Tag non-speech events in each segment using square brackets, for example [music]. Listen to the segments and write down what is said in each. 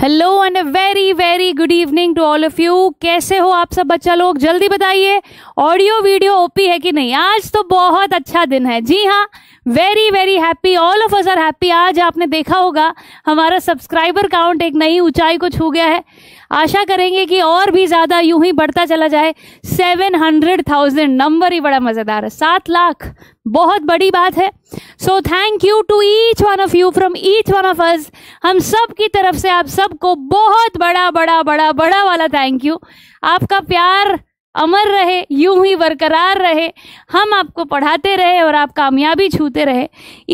Hello and a very very good evening to all of you कैसे हो आप सब बच्चा लोग जल्दी बताइए ऑडियो वीडियो ओपी है कि नहीं आज तो बहुत अच्छा दिन है जी हाँ very very happy all of us are happy आज आपने देखा होगा हमारा सब्सक्राइबर काउंट एक नई ऊंचाई को छू गया है आशा करेंगे कि और भी ज़्यादा यूं ही बढ़ता चला जाए सेवन हंड्रेड थाउजेंड नंबर ही बड़ा मज़ेदार है सात लाख बहुत बड़ी बात है so thank you to each one of you from each one of us हम सब की तरफ से आप सबको बहुत बड़ा बड़ा बड़ा बड़ा वाला थैंक यू आपका प्यार अमर रहे यूं ही बरकरार रहे हम आपको पढ़ाते रहे और आप कामयाबी छूते रहे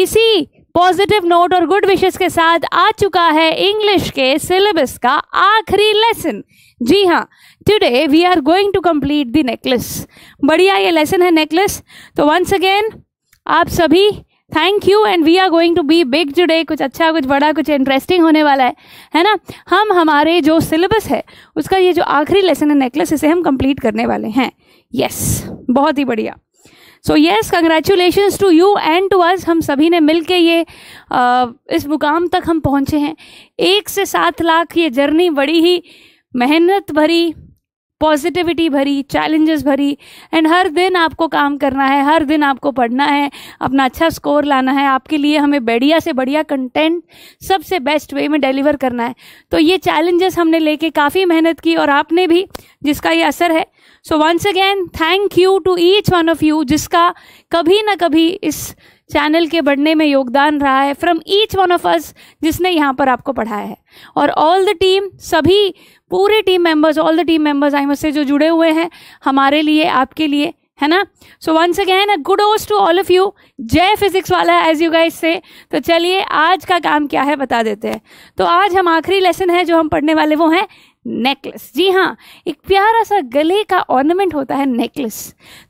इसी पॉजिटिव नोट और गुड विशेस के साथ आ चुका है इंग्लिश के सिलेबस का आखिरी लेसन जी हाँ today we are going to complete the necklace बढ़िया ये लेसन है नेकलेस तो वंस अगेन आप सभी thank you and we are going to be big today कुछ अच्छा कुछ बड़ा कुछ इंटरेस्टिंग होने वाला है है ना हम हमारे जो सिलेबस है उसका ये जो आखिरी लेसन है नेकलेस इसे हम कंप्लीट करने वाले हैं यस yes, बहुत ही बढ़िया so yes congratulation to you and to us हम सभी ने मिल के ये आ, इस मुकाम तक हम पहुँचे हैं एक से सात लाख ये जर्नी बड़ी ही मेहनत भरी पॉजिटिविटी भरी चैलेंजेस भरी एंड हर दिन आपको काम करना है हर दिन आपको पढ़ना है अपना अच्छा स्कोर लाना है आपके लिए हमें बढ़िया से बढ़िया कंटेंट सबसे बेस्ट वे में डिलीवर करना है तो ये चैलेंजेस हमने लेके काफ़ी मेहनत की और आपने भी जिसका ये असर है so once again thank you to each one of you जिसका कभी ना कभी इस चैनल के बढ़ने में योगदान रहा है from each one of us जिसने यहाँ पर आपको पढ़ाया है और ऑल द टीम सभी पूरे team members all the team members I must say जो जुड़े हुए हैं हमारे लिए आपके लिए है ना सो वंस अगेन गुड ओस टू ऑल ऑफ यू जय Physics Wallah as you guys say तो चलिए आज का काम क्या है बता देते हैं तो आज हम आखिरी लेसन है जो हम पढ़ने वाले वो हैं नेकलेस जी हाँ एक प्यारा सा गले का ऑर्नामेंट होता है नेकलेस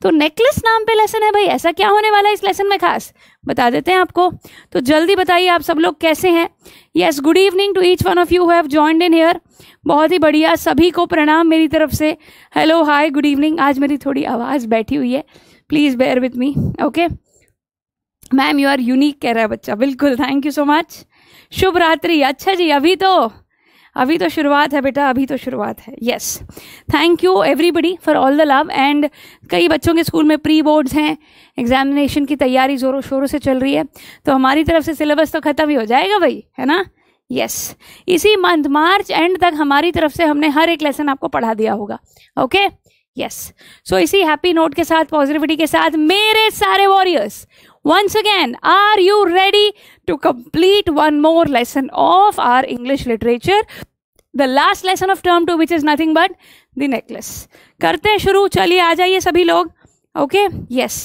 तो नेकलेस नाम पे लेसन है भाई ऐसा क्या होने वाला है इस लेसन में खास बता देते हैं आपको तो जल्दी बताइए आप सब लोग कैसे हैं yes good evening to each one of you have joined in here बहुत ही बढ़िया सभी को प्रणाम मेरी तरफ से हेलो हाय गुड इवनिंग आज मेरी थोड़ी आवाज़ बैठी हुई है please bear with me okay ma'am you are unique कह रहा है बच्चा बिल्कुल थैंक यू सो मच शुभ रात्रि अच्छा जी अभी तो अभी तो शुरुआत है बेटा अभी तो शुरुआत है yes thank you everybody for all the love and कई बच्चों के स्कूल में प्री बोर्ड्स हैं एग्जामिनेशन की तैयारी ज़ोरों शोरों से चल रही है तो हमारी तरफ से सिलेबस तो ख़त्म ही हो जाएगा भाई है ना यस इसी मंथ मार्च एंड तक हमारी तरफ से हमने हर एक लेसन आपको पढ़ा दिया होगा ओके यस सो इसी हैप्पी नोट के साथ पॉजिटिविटी के साथ मेरे सारे warriors once again are you ready to complete one more lesson of our English literature the last lesson of term two which is nothing but the necklace करते हैं शुरू चलिए आ जाइए सभी लोग ओके यस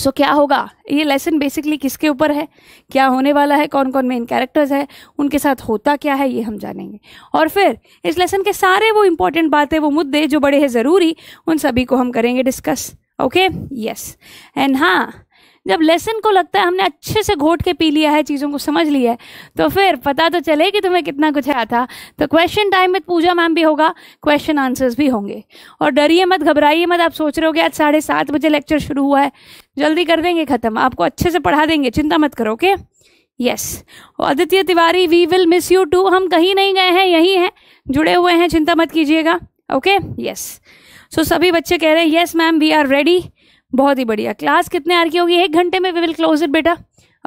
सो so, क्या होगा ये लेसन बेसिकली किसके ऊपर है क्या होने वाला है कौन कौन मेन कैरेक्टर्स है उनके साथ होता क्या है ये हम जानेंगे और फिर इस लेसन के सारे वो इम्पोर्टेंट बातें वो मुद्दे जो बड़े हैं ज़रूरी उन सभी को हम करेंगे डिस्कस ओके यस एंड हाँ जब लेसन को लगता है हमने अच्छे से घोट के पी लिया है चीज़ों को समझ लिया है तो फिर पता तो चले कि तुम्हें कितना कुछ आया था तो क्वेश्चन टाइम में पूजा मैम भी होगा क्वेश्चन आंसर्स भी होंगे और डरिए मत घबराइए मत आप सोच रहे हो आज साढ़े सात बजे लेक्चर शुरू हुआ है जल्दी कर देंगे ख़त्म आपको अच्छे से पढ़ा देंगे चिंता मत करो okay yes Aditya Tiwari we will miss you too हम कहीं नहीं गए हैं यहीं हैं जुड़े हुए हैं चिंता मत कीजिएगा ओके यस सो सभी बच्चे कह रहे हैं yes ma'am we are ready बहुत ही बढ़िया क्लास कितने आर की होगी एक घंटे में वी विल क्लोज इट बेटा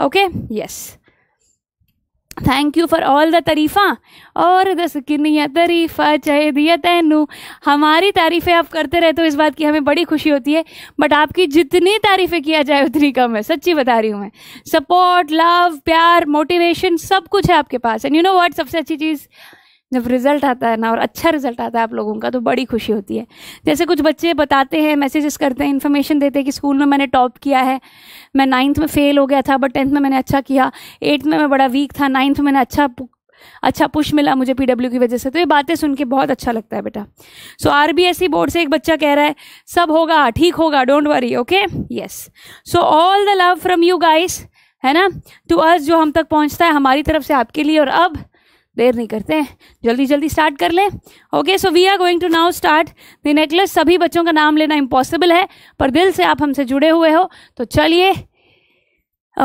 okay yes thank you for all the तरीफ़ा और दस किनिया तरीफ़ा चाहे दिया तैनू हमारी तारीफ़ें आप करते रहते हो तो इस बात की हमें बड़ी खुशी होती है बट आपकी जितनी तारीफ़ें किया जाए उतनी कम है सच्ची बता रही हूँ मैं सपोर्ट लव प्यार मोटिवेशन सब कुछ है आपके पास एंड यू नो व्हाट सबसे अच्छी चीज़ जब रिज़ल्ट आता है ना और अच्छा रिज़ल्ट आता है आप लोगों का तो बड़ी खुशी होती है जैसे कुछ बच्चे बताते हैं मैसेजेस करते हैं इन्फॉर्मेशन देते हैं कि स्कूल में मैंने टॉप किया है मैं नाइन्थ में फ़ेल हो गया था बट टेंथ में मैंने अच्छा किया एट्थ में मैं बड़ा वीक था नाइन्थ में मैंने अच्छा अच्छा पुश मिला मुझे पीडब्ल्यू की वजह से तो ये बातें सुन के बहुत अच्छा लगता है बेटा सो आर बोर्ड से एक बच्चा कह रहा है सब होगा ठीक होगा don't worry okay yes so all the love from you guys है ना टू अस जो हम तक पहुंचता है हमारी तरफ से आपके लिए और अब देर नहीं करते हैं जल्दी जल्दी स्टार्ट कर लें okay so we are going to now start the necklace सभी बच्चों का नाम लेना इम्पॉसिबल है पर दिल से आप हमसे जुड़े हुए हो तो चलिए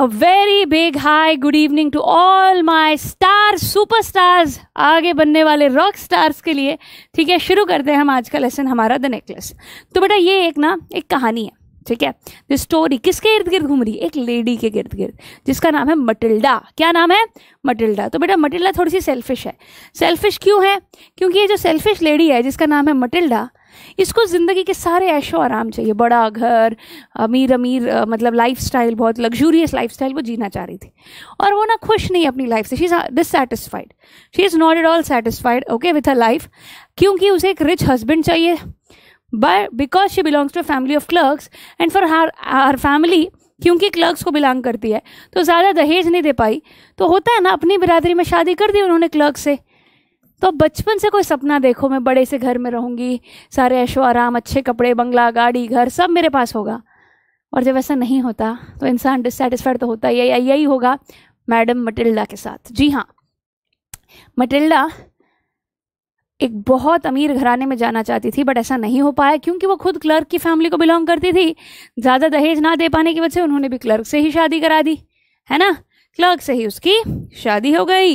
A very big hi, good evening to all my star superstars, आगे बनने वाले रॉक स्टार्स के लिए ठीक है शुरू करते हैं हम आज का लेसन हमारा द नेकलेस तो बेटा ये एक ना एक कहानी है ठीक है जो स्टोरी किसके इर्द गिर्द घूम रही है एक लेडी के गिर्द गिर्द जिसका नाम है मटिल्डा क्या नाम है मटिल्डा तो बेटा मटिल्डा थोड़ी सी सेल्फिश है सेल्फिश क्यों है क्योंकि ये जो सेल्फिश लेडी है जिसका नाम है मटिल्डा इसको ज़िंदगी के सारे ऐशो आराम चाहिए बड़ा घर अमीर अमीर मतलब लाइफ बहुत लग्जूरियस लाइफ वो जीना चाह रही थी और वो ना खुश नहीं अपनी लाइफ से she is dissatisfied she is not at all satisfied okay with a life क्योंकि उसे एक रिच हस्बैंड चाहिए but because she belongs to family of clerks and for her her family क्योंकि क्लर्क्स को बिलोंग करती है तो ज़्यादा दहेज नहीं दे पाई तो होता है ना अपनी बिरादरी में शादी कर दी उन्होंने क्लर्क से तो बचपन से कोई सपना देखो मैं बड़े से घर में रहूँगी सारे ऐशो आराम अच्छे कपड़े बंगला गाड़ी घर सब मेरे पास होगा और जब ऐसा नहीं होता तो इंसान डिससेटिस्फाइड तो होता ही है या यही होगा मैडम मटिल्डा के साथ जी हाँ मटिल्डा एक बहुत अमीर घराने में जाना चाहती थी बट ऐसा नहीं हो पाया क्योंकि वो खुद क्लर्क की फैमिली को बिलोंग करती थी ज़्यादा दहेज ना दे पाने की वजह से उन्होंने भी क्लर्क से ही शादी करा दी है ना क्लर्क से ही उसकी शादी हो गई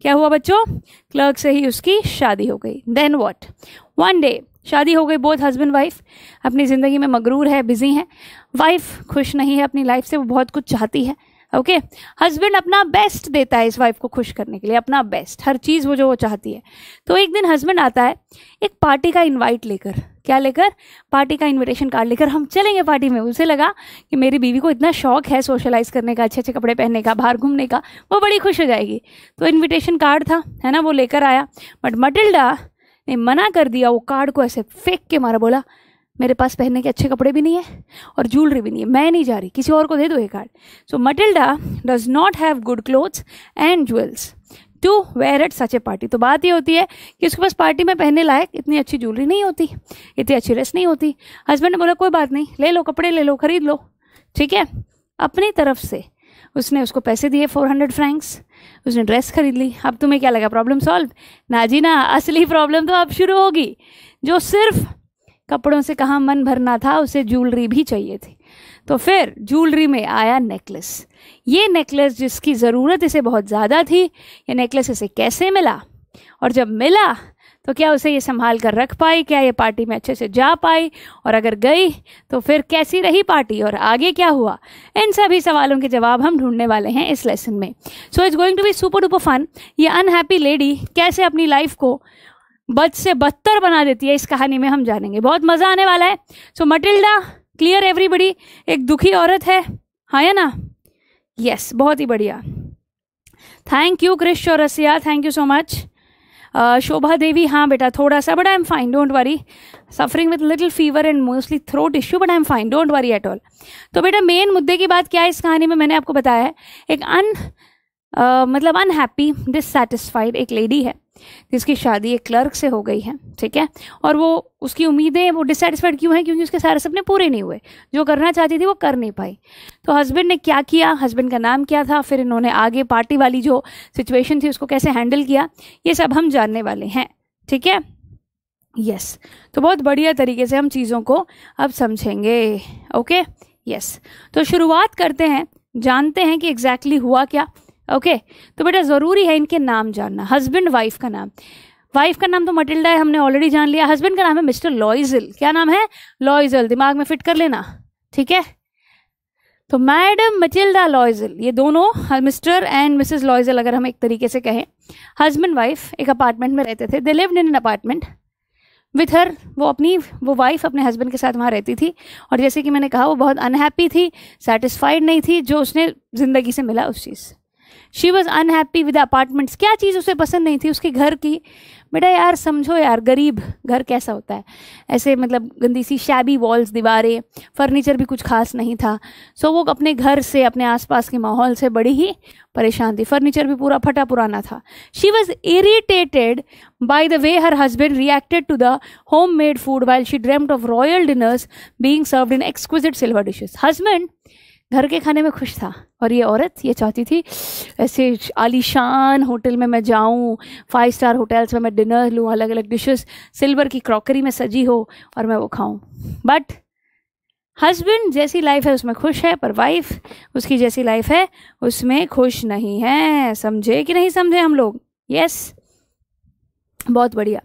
क्या हुआ बच्चों क्लर्क से ही उसकी शादी हो गई देन वॉट वन डे शादी हो गई बोथ हस्बैंड वाइफ अपनी ज़िंदगी में मगरूर है बिजी है वाइफ खुश नहीं है अपनी लाइफ से वो बहुत कुछ चाहती है ओके हस्बैंड अपना बेस्ट देता है इस वाइफ को खुश करने के लिए अपना बेस्ट हर चीज़ वो जो वो चाहती है तो एक दिन हस्बैंड आता है एक पार्टी का इनवाइट लेकर क्या लेकर पार्टी का इनविटेशन कार्ड लेकर हम चलेंगे पार्टी में उसे लगा कि मेरी बीवी को इतना शौक है सोशलाइज करने का अच्छे अच्छे कपड़े पहनने का बाहर घूमने का वो बड़ी खुश हो जाएगी तो इन्विटेशन कार्ड था है ना वो लेकर आया बट मटिल्डा ने मना कर दिया वो कार्ड को ऐसे फेंक के मारा बोला मेरे पास पहनने के अच्छे कपड़े भी नहीं है और ज्वेलरी भी नहीं है मैं नहीं जा रही किसी और को दे दो ये card so Matilda does not have good clothes and jewels to wear at such a party तो बात ये होती है कि उसके पास पार्टी में पहनने लायक इतनी अच्छी ज्वेलरी नहीं होती इतनी अच्छी ड्रेस नहीं होती हस्बैंड ने बोला कोई बात नहीं ले लो कपड़े ले लो खरीद लो ठीक है अपनी तरफ से उसने उसको पैसे दिए फोर हंड्रेड फ्रैंक्स उसने ड्रेस खरीद ली अब तुम्हें क्या लगा प्रॉब्लम सॉल्व ना जी ना असली प्रॉब्लम तो अब शुरू होगी जो सिर्फ कपड़ों से कहाँ मन भरना था उसे ज्वेलरी भी चाहिए थी तो फिर ज्वेलरी में आया नेकलेस ये नेकलेस जिसकी ज़रूरत इसे बहुत ज़्यादा थी ये नेकलेस इसे कैसे मिला और जब मिला तो क्या उसे ये संभाल कर रख पाई क्या ये पार्टी में अच्छे से जा पाई और अगर गई तो फिर कैसी रही पार्टी और आगे क्या हुआ इन सभी सवालों के जवाब हम ढूंढने वाले हैं इस लेसन में so it's going to be super duper fun ये अनहैप्पी लेडी कैसे अपनी लाइफ को बद से बदतर बना देती है इस कहानी में हम जानेंगे बहुत मज़ा आने वाला है सो मटिल्डा क्लियर एवरीबडी एक दुखी औरत है हाँ या ना यस बहुत ही बढ़िया thank you Krish Chaurasia thank you so much Shobha Devi हाँ बेटा थोड़ा सा but I am fine don't worry suffering with little fever and mostly throat issue but I am fine don't worry at all तो बेटा मेन मुद्दे की बात क्या है इस कहानी में मैंने आपको बताया है एक अन uh, मतलब अनहैप्पी डिससेटिस्फाइड एक लेडी है जिसकी शादी एक क्लर्क से हो गई है ठीक है और वो उसकी उम्मीदें वो डिसटिस्फाइड क्यों हैं क्योंकि उसके सारे सपने पूरे नहीं हुए जो करना चाहती थी वो कर नहीं पाई तो हस्बैंड ने क्या किया हस्बैंड का नाम क्या था फिर इन्होंने आगे पार्टी वाली जो सिचुएशन थी उसको कैसे हैंडल किया ये सब हम जानने वाले हैं ठीक है यस yes. तो बहुत बढ़िया तरीके से हम चीज़ों को अब समझेंगे ओके यस yes. तो शुरुआत करते हैं जानते हैं कि एग्जैक्टली exactly हुआ क्या ओके तो बेटा ज़रूरी है इनके नाम जानना हस्बैंड वाइफ का नाम वाइफ का नाम तो मटिल्डा है हमने ऑलरेडी जान लिया हस्बैंड का नाम है मिस्टर लॉइजल क्या नाम है लॉइजल दिमाग में फिट कर लेना ठीक है तो मैडम मटिल्डा लॉइजल ये दोनों मिस्टर एंड मिसेस लॉइजल अगर हम एक तरीके से कहें हस्बैंड वाइफ एक अपार्टमेंट में रहते थे they lived in an apartment with her वो अपनी वो वाइफ अपने हस्बैंड के साथ वहाँ रहती थी और जैसे कि मैंने कहा वो बहुत अनहैप्पी थी सेटिस्फाइड नहीं थी जो उसने ज़िंदगी से मिला उस चीज़ she was unhappy with apartments क्या चीज़ उसे पसंद नहीं थी उसके घर की बेटा यार समझो यार गरीब घर कैसा होता है ऐसे मतलब गंदी सी शैबी वॉल्स दीवारें फर्नीचर भी कुछ खास नहीं था सो वो अपने घर से अपने आसपास के माहौल से बड़ी ही परेशान थी फर्नीचर भी पूरा फटा पुराना था she was irritated by the way her husband reacted to the home made food while she dreamed of royal dinners being served in exquisite silver dishes husband घर के खाने में खुश था और ये औरत ये चाहती थी ऐसे आलीशान होटल में मैं जाऊं फाइव स्टार होटल्स में मैं डिनर लूं अलग अलग डिशेस सिल्वर की क्रॉकरी में सजी हो और मैं वो खाऊं बट हस्बैंड जैसी लाइफ है उसमें खुश है पर वाइफ उसकी जैसी लाइफ है उसमें खुश नहीं है समझे कि नहीं समझे हम लोग यस yes. बहुत बढ़िया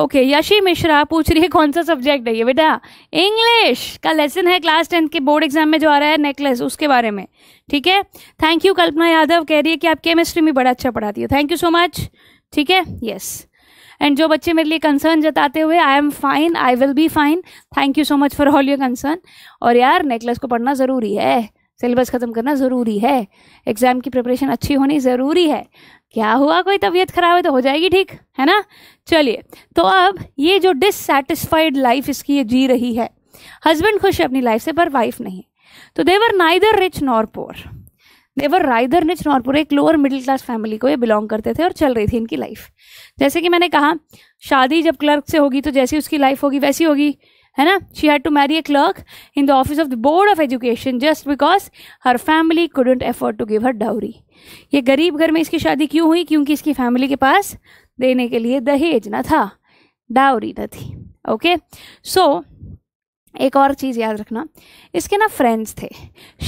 ओके okay, यशी मिश्रा पूछ रही है कौन सा सब्जेक्ट है ये बेटा इंग्लिश का लेसन है क्लास टेंथ के बोर्ड एग्जाम में जो आ रहा है नेकलेस उसके बारे में ठीक है थैंक यू कल्पना यादव कह रही है कि आप केमिस्ट्री में बड़ा अच्छा पढ़ाती है थैंक यू सो मच ठीक है यस एंड जो बच्चे मेरे लिए कंसर्न जताते हुए I am fine I will be fine thank you so much for all your concern और यार नेकलेस को पढ़ना ज़रूरी है सिलेबस ख़त्म करना ज़रूरी है एग्ज़ाम की प्रिपरेशन अच्छी होनी ज़रूरी है क्या हुआ कोई तबीयत खराब है तो हो जाएगी ठीक है ना चलिए तो अब ये जो डिससेटिस्फाइड लाइफ इसकी ये जी रही है हस्बैंड खुश है अपनी लाइफ से पर वाइफ नहीं तो they were neither rich nor poor they were rather rich nor poor एक लोअर मिडिल क्लास फैमिली को ये बिलोंग करते थे और चल रही थी इनकी लाइफ जैसे कि मैंने कहा शादी जब क्लर्क से होगी तो जैसी उसकी लाइफ होगी वैसी होगी है ना she had to marry a clerk in the office of the board of education just because her family couldn't afford to give her dowry ये गरीब घर में इसकी शादी क्यों हुई क्योंकि इसकी फैमिली के पास देने के लिए दहेज ना था डावरी न थी ओके सो एक और चीज़ याद रखना इसके ना फ्रेंड्स थे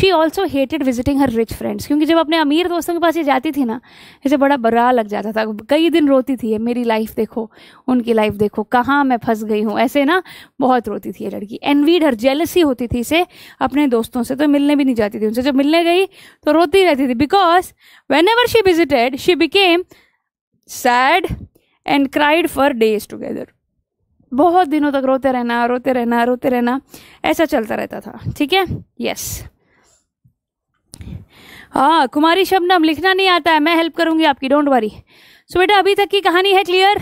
she also hated visiting her rich friends क्योंकि जब अपने अमीर दोस्तों के पास ये जाती थी ना इसे बड़ा बुरा लग जाता था कई दिन रोती थी ये मेरी लाइफ देखो उनकी लाइफ देखो कहाँ मैं फंस गई हूँ ऐसे ना बहुत रोती थी ये लड़की एनवीड हर जेलसी होती थी इसे अपने दोस्तों से तो मिलने भी नहीं जाती थी उनसे जब मिलने गई तो रोती रहती थी because whenever she visited she became sad and cried for days together बहुत दिनों तक रोते रहना रोते रहना रोते रहना ऐसा चलता रहता था ठीक है यस हाँ कुमारी शबनम लिखना नहीं आता है मैं हेल्प करूंगी आपकी डोंट वरी सो बेटा अभी तक की कहानी है क्लियर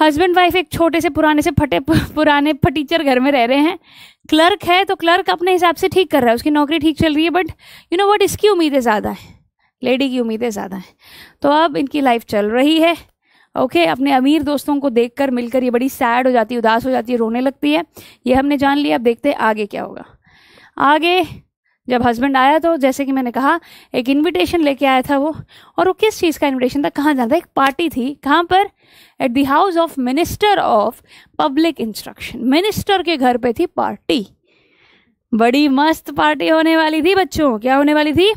हस्बैंड वाइफ एक छोटे से पुराने से फटे पुराने फटीचर घर में रह रहे हैं क्लर्क है तो क्लर्क अपने हिसाब से ठीक कर रहा है उसकी नौकरी ठीक चल रही है बट यू नो वट इसकी उम्मीदें ज़्यादा हैं लेडी की उम्मीदें ज़्यादा हैं तो अब इनकी लाइफ चल रही है ओके okay, अपने अमीर दोस्तों को देखकर मिलकर ये बड़ी सैड हो जाती है उदास हो जाती है रोने लगती है ये हमने जान लिया अब देखते हैं आगे क्या होगा आगे जब हस्बैंड आया तो जैसे कि मैंने कहा एक इनविटेशन लेके आया था वो और वो किस चीज़ का इनविटेशन था कहाँ जाना था एक पार्टी थी कहाँ पर at the house of minister of public instruction minister के घर पे थी पार्टी बड़ी मस्त पार्टी होने वाली थी बच्चों क्या होने वाली थी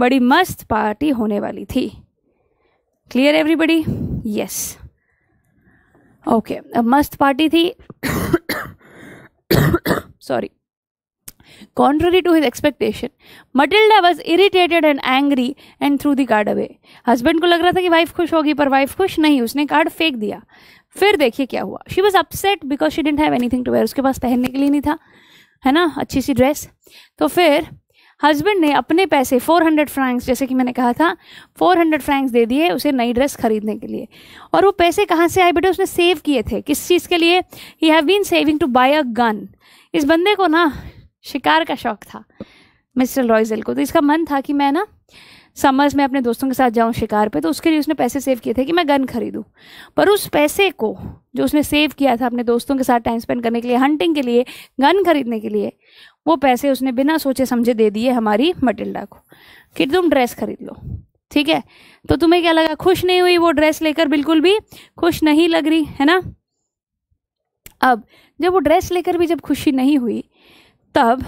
बड़ी मस्त पार्टी होने वाली थी क्लियर एवरीबडी यस ओके अब मस्त पार्टी थी sorry Contrary to his expectation, Matilda was irritated and angry and threw the card away. Husband को लग रहा था कि वाइफ खुश होगी पर वाइफ खुश नहीं उसने कार्ड फेंक दिया फिर देखिए क्या हुआ she was upset because she didn't have anything to wear उसके पास पहनने के लिए नहीं था है ना अच्छी सी ड्रेस तो फिर हस्बैंड ने अपने पैसे 400 फ्रैंक्स जैसे कि मैंने कहा था 400 फ्रैंक्स दे दिए उसे नई ड्रेस खरीदने के लिए और वो पैसे कहाँ से आए बेटे उसने सेव किए थे किस चीज़ के लिए he have been saving to buy a gun इस बंदे को ना शिकार का शौक था मिस्टर रॉयजल को तो इसका मन था कि मैं ना समर्स में अपने दोस्तों के साथ जाऊं शिकार पे तो उसके लिए उसने पैसे सेव किए थे कि मैं गन खरीदूं पर उस पैसे को जो उसने सेव किया था अपने दोस्तों के साथ टाइम स्पेंड करने के लिए हंटिंग के लिए गन खरीदने के लिए वो पैसे उसने बिना सोचे समझे दे दिए हमारी मटिल्डा को कि तुम ड्रेस खरीद लो ठीक है तो तुम्हें क्या लगा खुश नहीं हुई वो ड्रेस लेकर बिल्कुल भी खुश नहीं लग रही है ना अब जब वो ड्रेस लेकर भी जब खुशी नहीं हुई तब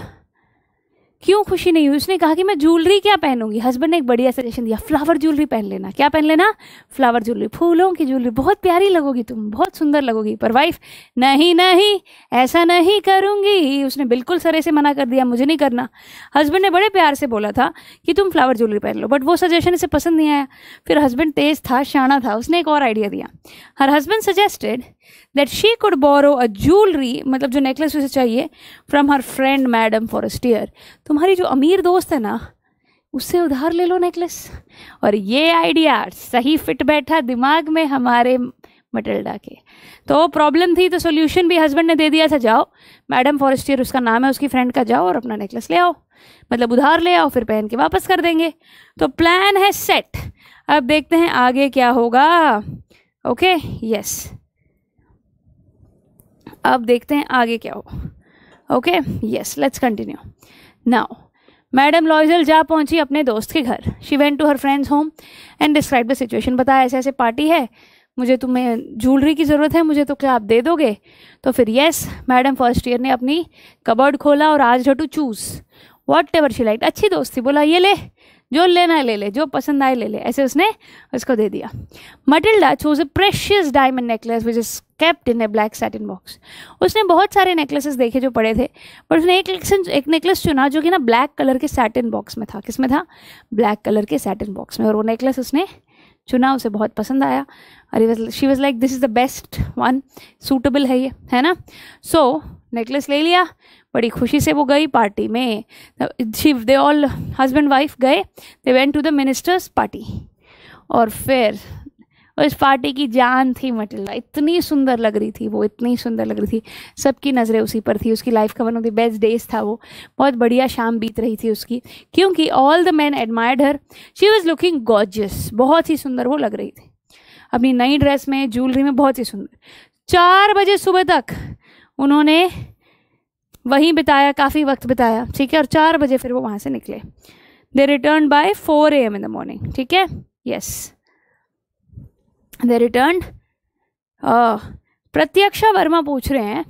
क्यों खुशी नहीं हुई उसने कहा कि मैं ज्वेलरी क्या पहनूंगी हस्बैंड ने एक बढ़िया सजेशन दिया फ्लावर ज्वेलरी पहन लेना क्या पहन लेना फ्लावर ज्वेलरी फूलों की ज्वेलरी बहुत प्यारी लगोगी तुम बहुत सुंदर लगोगी पर वाइफ नहीं नहीं ऐसा नहीं करूंगी उसने बिल्कुल सरे से मना कर दिया मुझे नहीं करना हस्बैंड ने बड़े प्यार से बोला था कि तुम फ्लावर ज्वेलरी पहन लो बट वो सजेशन इसे पसंद नहीं आया फिर हस्बैंड तेज था शाना था उसने एक और आइडिया दिया her husband suggested that she could borrow a jewellery मतलब जो नेकलेस उसे चाहिए from her friend madam Forestier तुम्हारी जो अमीर दोस्त है ना उससे उधार ले लो नेकलेस और ये आइडिया सही फिट बैठा दिमाग में हमारे मटिल्डा के तो प्रॉब्लम थी तो सोल्यूशन भी हस्बैंड ने दे दिया था जाओ मैडम फॉरेस्टियर उसका नाम है उसकी फ्रेंड का जाओ और अपना नेकलेस ले आओ मतलब उधार ले आओ फिर पहन के वापस कर देंगे तो प्लान है सेट अब देखते हैं आगे क्या होगा ओके यस अब देखते हैं आगे क्या हो okay yes let's continue now madam Loisel जा पहुंची अपने दोस्त के घर she went to her friends home and describe the situation बताया ऐसे ऐसे पार्टी है मुझे तुम्हें ज्वेलरी की ज़रूरत है मुझे तो क्या आप दे दोगे तो फिर येस मैडम फर्स्ट ईयर ने अपनी कबर्ड खोला और आज to choose whatever she liked अच्छी दोस्त थी बोला ये ले जो लेना है ले ले जो पसंद आए ले ले ऐसे उसने उसको दे दिया Matilda chose a precious diamond necklace which is kept in a black satin box उसने बहुत सारे नेकलेसेस देखे जो पड़े थे पर उसने एक नेकलेस एक नेकलेस चुना जो कि ना ब्लैक कलर के सैटिन बॉक्स में था किस में था ब्लैक कलर के सैटिन बॉक्स में और वो नेकलेस उसने चुना उसे बहुत पसंद आया अरे she was like this is the best one suitable है ये है ना सो so, नेकलेस ले लिया बड़ी खुशी से वो गई पार्टी में शिव दे ऑल हस्बैंड वाइफ गए they went to the minister's party और फिर उस पार्टी की जान थी मटिल्डा इतनी सुंदर लग रही थी वो इतनी सुंदर लग रही थी सबकी नज़रें उसी पर थी उसकी लाइफ का one of the best days था वो बहुत बढ़िया शाम बीत रही थी उसकी क्योंकि all the men admired her she was looking gorgeous बहुत ही सुंदर वो लग रही थी अपनी नई ड्रेस में ज्वेलरी में बहुत ही सुंदर चार बजे सुबह तक उन्होंने वहीं बिताया काफ़ी वक्त बिताया ठीक है और चार बजे फिर वो वहाँ से निकले they return by four A M in the morning ठीक है yes they return Pratyaksha Verma पूछ रहे हैं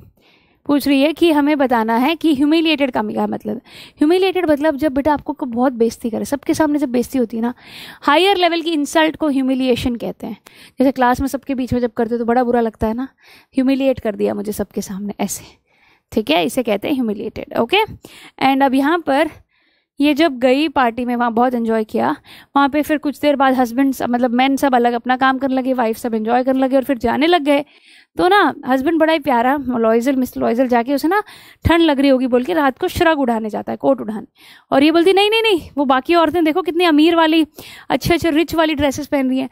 पूछ रही है कि हमें बताना है कि ह्यूमिलिएटेड का क्या मतलब ह्यूमिलिएटेड मतलब जब बेटा आपको को बहुत बेइज्जती करे सबके सामने जब बेइज्जती होती है ना हायर लेवल की इंसल्ट को ह्यूमिलिएशन कहते हैं जैसे क्लास में सबके बीच में जब करते हो तो बड़ा बुरा लगता है ना ह्यूमिलिएट कर दिया मुझे सबके सामने ऐसे ठीक है इसे कहते हैं ह्यूमिलेटेड ओके एंड अब यहाँ पर ये जब गई पार्टी में वहाँ बहुत इन्जॉय किया वहाँ पे फिर कुछ देर बाद हस्बैंड मतलब मैन सब अलग अपना काम करने लगे वाइफ सब इन्जॉय करने लगे और फिर जाने लग गए तो ना हस्बैंड बड़ा ही प्यारा लॉइजल मिस लॉइजल जाके उसे ना ठंड लग रही होगी बोल के रात को श्रग उड़ाने जाता है कोट उड़ाने और ये बोलती नहीं नहीं नहीं वो बाकी औरतें देखो कितनी अमीर वाली अच्छे अच्छे रिच वाली ड्रेसेस पहन रही हैं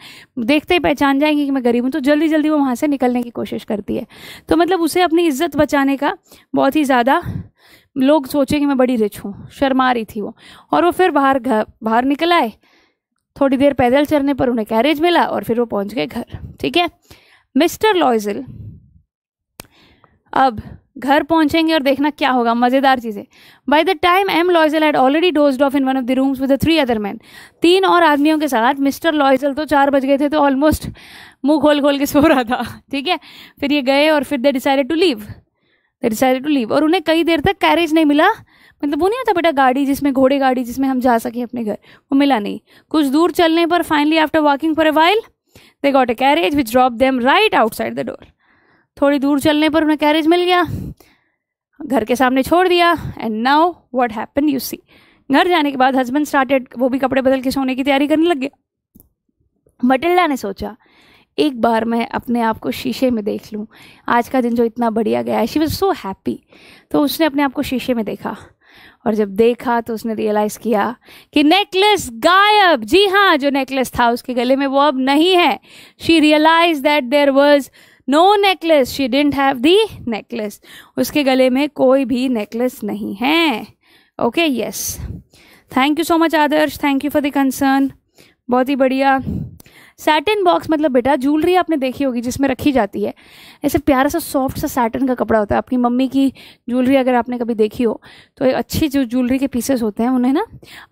देखते ही पहचान जाएंगी कि मैं गरीब हूँ तो जल्दी जल्दी वो वहाँ से निकलने की कोशिश करती है तो मतलब उसे अपनी इज्जत बचाने का बहुत ही ज़्यादा लोग सोचे कि मैं बड़ी रिच हूँ शर्मा रही थी वो और वो फिर बाहर घर बाहर निकल आए थोड़ी देर पैदल चलने पर उन्हें कैरेज मिला और फिर वो पहुँच गए घर ठीक है मिस्टर लॉयजल अब घर पहुंचेंगे और देखना क्या होगा मज़ेदार चीज़ें by the time M Loisel had already dozed off in one of the rooms with three other men तीन और आदमियों के साथ मिस्टर लॉयजल तो चार बज गए थे तो ऑलमोस्ट मुंह खोल खोल के सो रहा था ठीक है फिर ये गए और फिर they decided to leave they decided to leave और उन्हें कई देर तक कैरेज नहीं मिला मतलब वो नहीं होता बेटा गाड़ी जिसमें घोड़े गाड़ी जिसमें हम जा सकें अपने घर वो मिला नहीं कुछ दूर चलने पर finally after walking for a while they got a carriage which drop them right outside the door थोड़ी दूर चलने पर उन्हें कैरेज मिल गया घर के सामने छोड़ दिया and now what happen you see घर जाने के बाद हस्बैंड स्टार्टेड वो भी कपड़े बदल के सोने की तैयारी करने लग गया मटिल्डा ने सोचा एक बार मैं अपने आप को शीशे में देख लूँ आज का दिन जो इतना बढ़िया गया है शी वॉज सो हैप्पी तो उसने अपने आप को शीशे में देखा और जब देखा तो उसने रियलाइज किया कि नेकलेस गायब जी हाँ जो नेकलेस था उसके गले में वो अब नहीं है she realise that there was no necklace she didn't have the necklace उसके गले में कोई भी नेकलेस नहीं है okay yes thank you so much Adarsh thank you for the concern बहुत ही बढ़िया सैटिन बॉक्स मतलब बेटा ज्वेलरी आपने देखी होगी जिसमें रखी जाती है ऐसे प्यारा सा सॉफ्ट सा सैटन का कपड़ा होता है आपकी मम्मी की ज्वेलरी अगर आपने कभी देखी हो तो अच्छी जो ज्वेलरी के पीसेस होते हैं उन्हें ना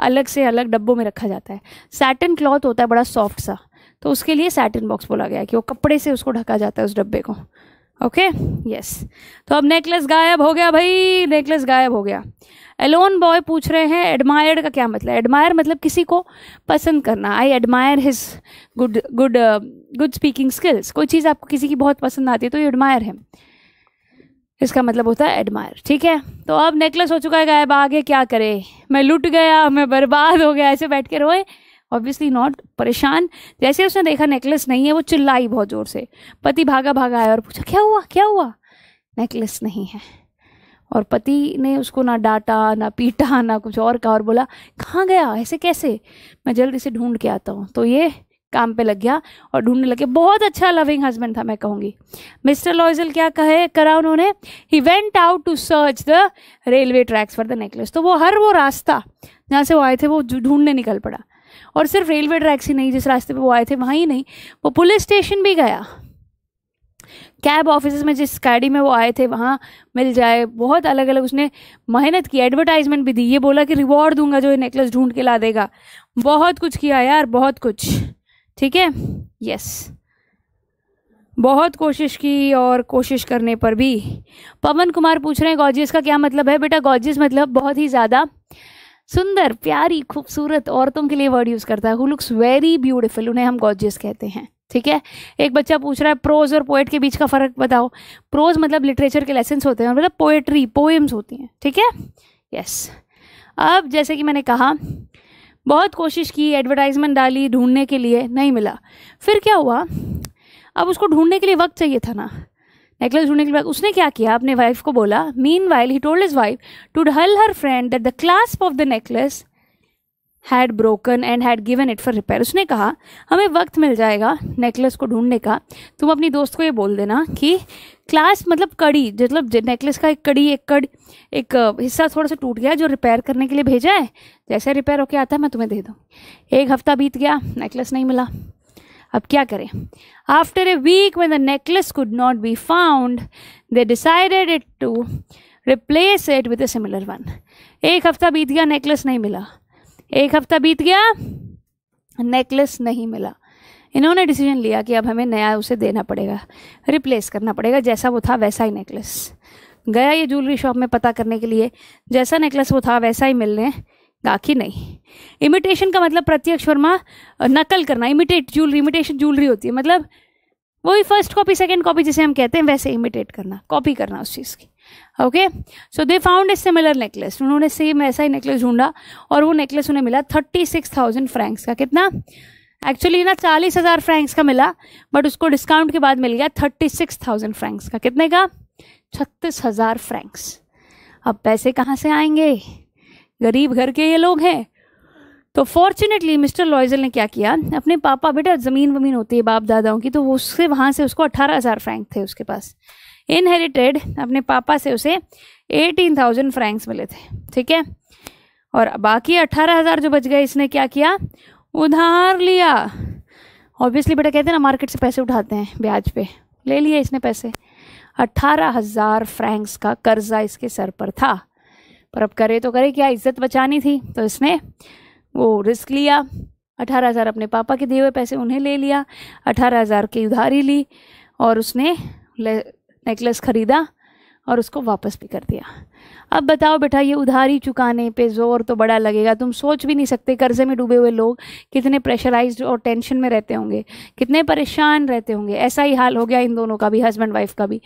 अलग से अलग डब्बों में रखा जाता है सैटन क्लॉथ होता है बड़ा सॉफ्ट सा तो उसके लिए सैटन बॉक्स बोला गया कि वो कपड़े से उसको ढका जाता है उस डब्बे को ओके यस तो अब नेकलेस गायब हो गया भाई नेकलेस गायब हो गया एलोन बॉय पूछ रहे हैं एडमायर्ड का क्या मतलब एडमायर मतलब किसी को पसंद करना I admire his good good good speaking skills कोई चीज़ आपको किसी की बहुत पसंद आती है तो ये एडमायर है इसका मतलब होता है एडमायर ठीक है तो अब नेकलेस हो चुका है गायब आगे क्या करे मैं लुट गया मैं बर्बाद हो गया ऐसे बैठ के रोए ऑब्वियसली नॉट परेशान जैसे उसने देखा नेकलेस नहीं है वो चिल्लाई बहुत ज़ोर से पति भागा भागा आया और पूछा क्या हुआ क्या हुआ नेकलेस नहीं है और पति ने उसको ना डांटा ना पीटा ना कुछ और कहा और बोला कहाँ गया ऐसे कैसे मैं जल्दी से ढूंढ के आता हूँ तो ये काम पे लग गया और ढूंढने लगे बहुत अच्छा लविंग हस्बैंड था मैं कहूँगी मिस्टर लॉयजल क्या कहे करा उन्होंने he went out to search the railway tracks for the necklace तो वो हर वो रास्ता जहाँ से वो आए थे वो ढूंढने निकल पड़ा और सिर्फ रेलवे ट्रैक्स ही नहीं जिस रास्ते पे वो आए थे वहाँ ही नहीं वो पुलिस स्टेशन भी गया कैब ऑफिस में जिस गाड़ी में वो आए थे वहाँ मिल जाए बहुत अलग अलग उसने मेहनत की एडवर्टाइजमेंट भी दी ये बोला कि रिवॉर्ड दूंगा जो ये नेकलेस ढूंढ के ला देगा बहुत कुछ किया यार बहुत कुछ ठीक है यस बहुत कोशिश की और कोशिश करने पर भी पवन कुमार पूछ रहे हैं गॉजिस का क्या मतलब है बेटा गॉजिस मतलब बहुत ही ज़्यादा सुंदर प्यारी खूबसूरत औरतों के लिए वर्ड यूज़ करता है हु लुक्स वेरी ब्यूटिफुल उन्हें हम गॉजियस कहते हैं ठीक है एक बच्चा पूछ रहा है प्रोज और पोएट के बीच का फ़र्क बताओ प्रोज मतलब लिटरेचर के लेसन्स होते हैं मतलब पोएट्री पोएम्स होती हैं ठीक है यस अब जैसे कि मैंने कहा बहुत कोशिश की एडवर्टाइजमेंट डाली ढूंढने के लिए नहीं मिला फिर क्या हुआ अब उसको ढूंढने के लिए वक्त चाहिए था ना नेकलेस ढूंढने के बाद उसने क्या किया अपने वाइफ को बोला meanwhile he told his wife to tell her friend that the clasp of the necklace had broken and had given it for repair उसने कहा हमें वक्त मिल जाएगा नेकलेस को ढूंढने का तुम अपनी दोस्त को ये बोल देना कि क्लास मतलब कड़ी मतलब नेकलेस का एक कड़ी एक कड़ एक हिस्सा थोड़ा सा टूट गया जो रिपेयर करने के लिए भेजा है जैसे रिपेयर होके आता है मैं तुम्हें दे दूँ एक हफ्ता बीत गया नेकलेस नहीं मिला अब क्या करें after a week when the necklace could not be found they decided it to replace it with a similar one एक हफ्ता बीत गया नेकलेस नहीं मिला एक हफ्ता बीत गया नेकलेस नहीं मिला इन्होंने डिसीजन लिया कि अब हमें नया उसे देना पड़ेगा रिप्लेस करना पड़ेगा जैसा वो था वैसा ही नेकलेस गया ये ज्वेलरी शॉप में पता करने के लिए जैसा नेकलेस वो था वैसा ही मिलने गाखी नहीं इमिटेशन का मतलब प्रत्यक्ष वर्मा नकल करना इमिटेट ज्वेलरी इमिटेशन ज्वेलरी होती है मतलब वही फर्स्ट कॉपी सेकेंड कॉपी जिसे हम कहते हैं वैसे इमिटेट करना कॉपी करना उस चीज़ की okay so they found a similar necklace उन्होंने सेम ऐसा ही नेकलेस ढूंढा और वो नेकलेस उन्हें मिला थर्टी सिक्स थाउजेंड फ्रैंक्स का कितना एक्चुअली ना चालीस हज़ार फ्रैंक्स का मिला बट उसको डिस्काउंट के बाद मिल गया थर्टी सिक्स थाउजेंड फ्रैंक्स का कितने का छत्तीस हज़ार फ्रैंक्स अब पैसे कहाँ से आएंगे गरीब घर के ये लोग हैं तो फॉर्चुनेटली मिस्टर लॉयजल ने क्या किया अपने पापा बेटा ज़मीन वमीन होती है बाप दादाओं की तो वो उससे वहाँ से उसको अट्ठारह हज़ार फ्रैंक थे उसके पास इनहेरिटेड अपने पापा से उसे एटीन थाउजेंड फ्रैंक्स मिले थे ठीक है और बाकी अट्ठारह हज़ार जो बच गए इसने क्या किया उधार लिया ऑब्वियसली बेटा कहते हैं ना मार्केट से पैसे उठाते हैं ब्याज पे ले लिए इसने पैसे अट्ठारह हज़ार फ्रैंक्स का कर्जा इसके सर पर था पर अब करे तो करे क्या इज्जत बचानी थी तो इसने वो रिस्क लिया अठारह हज़ार अपने पापा के दिए हुए पैसे उन्हें ले लिया अठारह हज़ार की उधारी ली और उसने नेकलेस ख़रीदा और उसको वापस भी कर दिया अब बताओ बेटा ये उधारी चुकाने पे जोर तो बड़ा लगेगा तुम सोच भी नहीं सकते कर्जे में डूबे हुए लोग कितने प्रेशराइज और टेंशन में रहते होंगे कितने परेशान रहते होंगे ऐसा ही हाल हो गया इन दोनों का भी हस्बैंड वाइफ का भी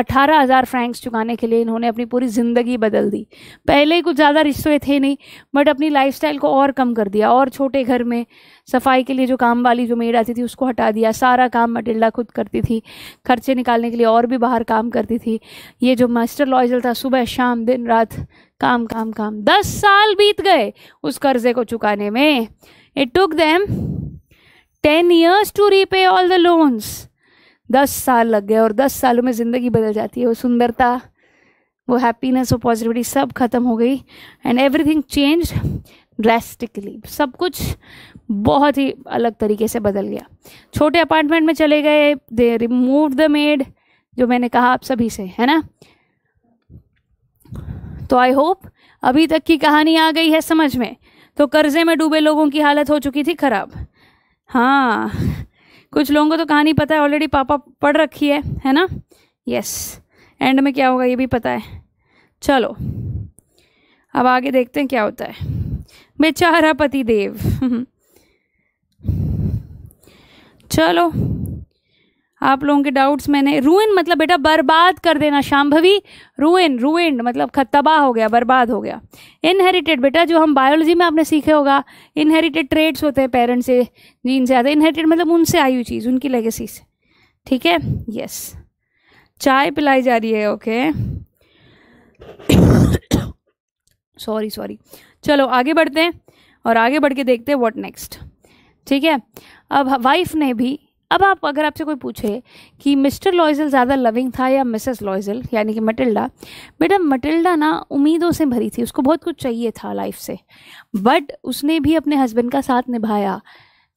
अट्ठारह हज़ार फ्रैंक्स चुकाने के लिए इन्होंने अपनी पूरी ज़िंदगी बदल दी पहले ही कुछ ज़्यादा रिश्ते थे नहीं बट अपनी लाइफ को और कम कर दिया और छोटे घर में सफाई के लिए जो काम वाली जो मेड आती थी उसको हटा दिया सारा काम मटिल्डा खुद करती थी खर्चे निकालने के लिए और भी बाहर काम करती थी ये जो मास्टर लॉयजल था सुबह शाम दिन रात काम काम काम दस साल बीत गए उस कर्जे को चुकाने में it took them ten years to repay all the loans दस साल लग गए और दस सालों में ज़िंदगी बदल जाती है वो सुंदरता वो हैप्पीनेस वो पॉजिटिविटी सब खत्म हो गई एंड एवरीथिंग चेंज ड्रेस्टिकली सब कुछ बहुत ही अलग तरीके से बदल गया छोटे अपार्टमेंट में चले गए दे रिमूव द मेड जो मैंने कहा आप सभी से है ना तो आई होप अभी तक की कहानी आ गई है समझ में तो कर्जे में डूबे लोगों की हालत हो चुकी थी खराब हाँ कुछ लोगों को तो कहानी पता है ऑलरेडी पापा पढ़ रखी है है ना यस एंड में क्या होगा ये भी पता है चलो अब आगे देखते हैं क्या होता है बेचारा देव चलो आप लोगों के डाउट्स मैंने रूइन मतलब बेटा बर्बाद कर देना शाम्भवी रूइन रूइंड मतलब तबाह हो गया बर्बाद हो गया इनहेरिटेड बेटा जो हम बायोलॉजी में आपने सीखे होगा इनहेरिटेड ट्रेड्स होते हैं पेरेंट्स से जीन से आते इनहेरिटेड मतलब उनसे आई हुई चीज़ उनकी लेगेसी से ठीक है यस चाय पिलाई जा रही है ओके सॉरी सॉरी चलो आगे बढ़ते हैं और आगे बढ़ के देखते हैं वॉट नेक्स्ट ठीक है अब वाइफ ने भी अब आप अगर आपसे कोई पूछे कि मिस्टर लॉयजल ज़्यादा लविंग था या मिसेस लॉयजल यानी कि मटिल्डा बेटा मटिल्डा ना उम्मीदों से भरी थी उसको बहुत कुछ चाहिए था लाइफ से बट उसने भी अपने हस्बैंड का साथ निभाया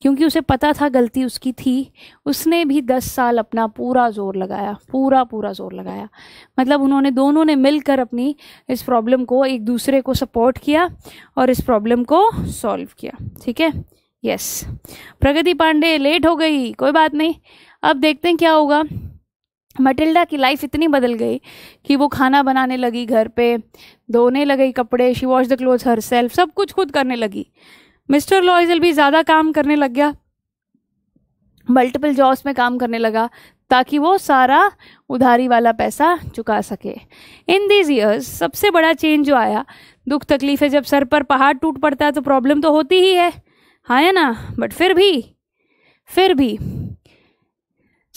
क्योंकि उसे पता था गलती उसकी थी उसने भी दस साल अपना पूरा जोर लगाया पूरा पूरा जोर लगाया मतलब उन्होंने दोनों ने मिलकर अपनी इस प्रॉब्लम को एक दूसरे को सपोर्ट किया और इस प्रॉब्लम को सॉल्व किया ठीक है यस प्रगति पांडे लेट हो गई कोई बात नहीं अब देखते हैं क्या होगा मटिल्डा की लाइफ इतनी बदल गई कि वो खाना बनाने लगी घर पे धोने लगी कपड़े she wash the cloth herself सब कुछ खुद करने लगी मिस्टर लॉयजल भी ज़्यादा काम करने लग गया मल्टीपल जॉब्स में काम करने लगा ताकि वो सारा उधारी वाला पैसा चुका सके इन दीज ईयर्स सबसे बड़ा चेंज जो आया दुख तकलीफ है जब सर पर पहाड़ टूट पड़ता है तो प्रॉब्लम तो होती ही है हाँ है ना बट फिर भी फिर भी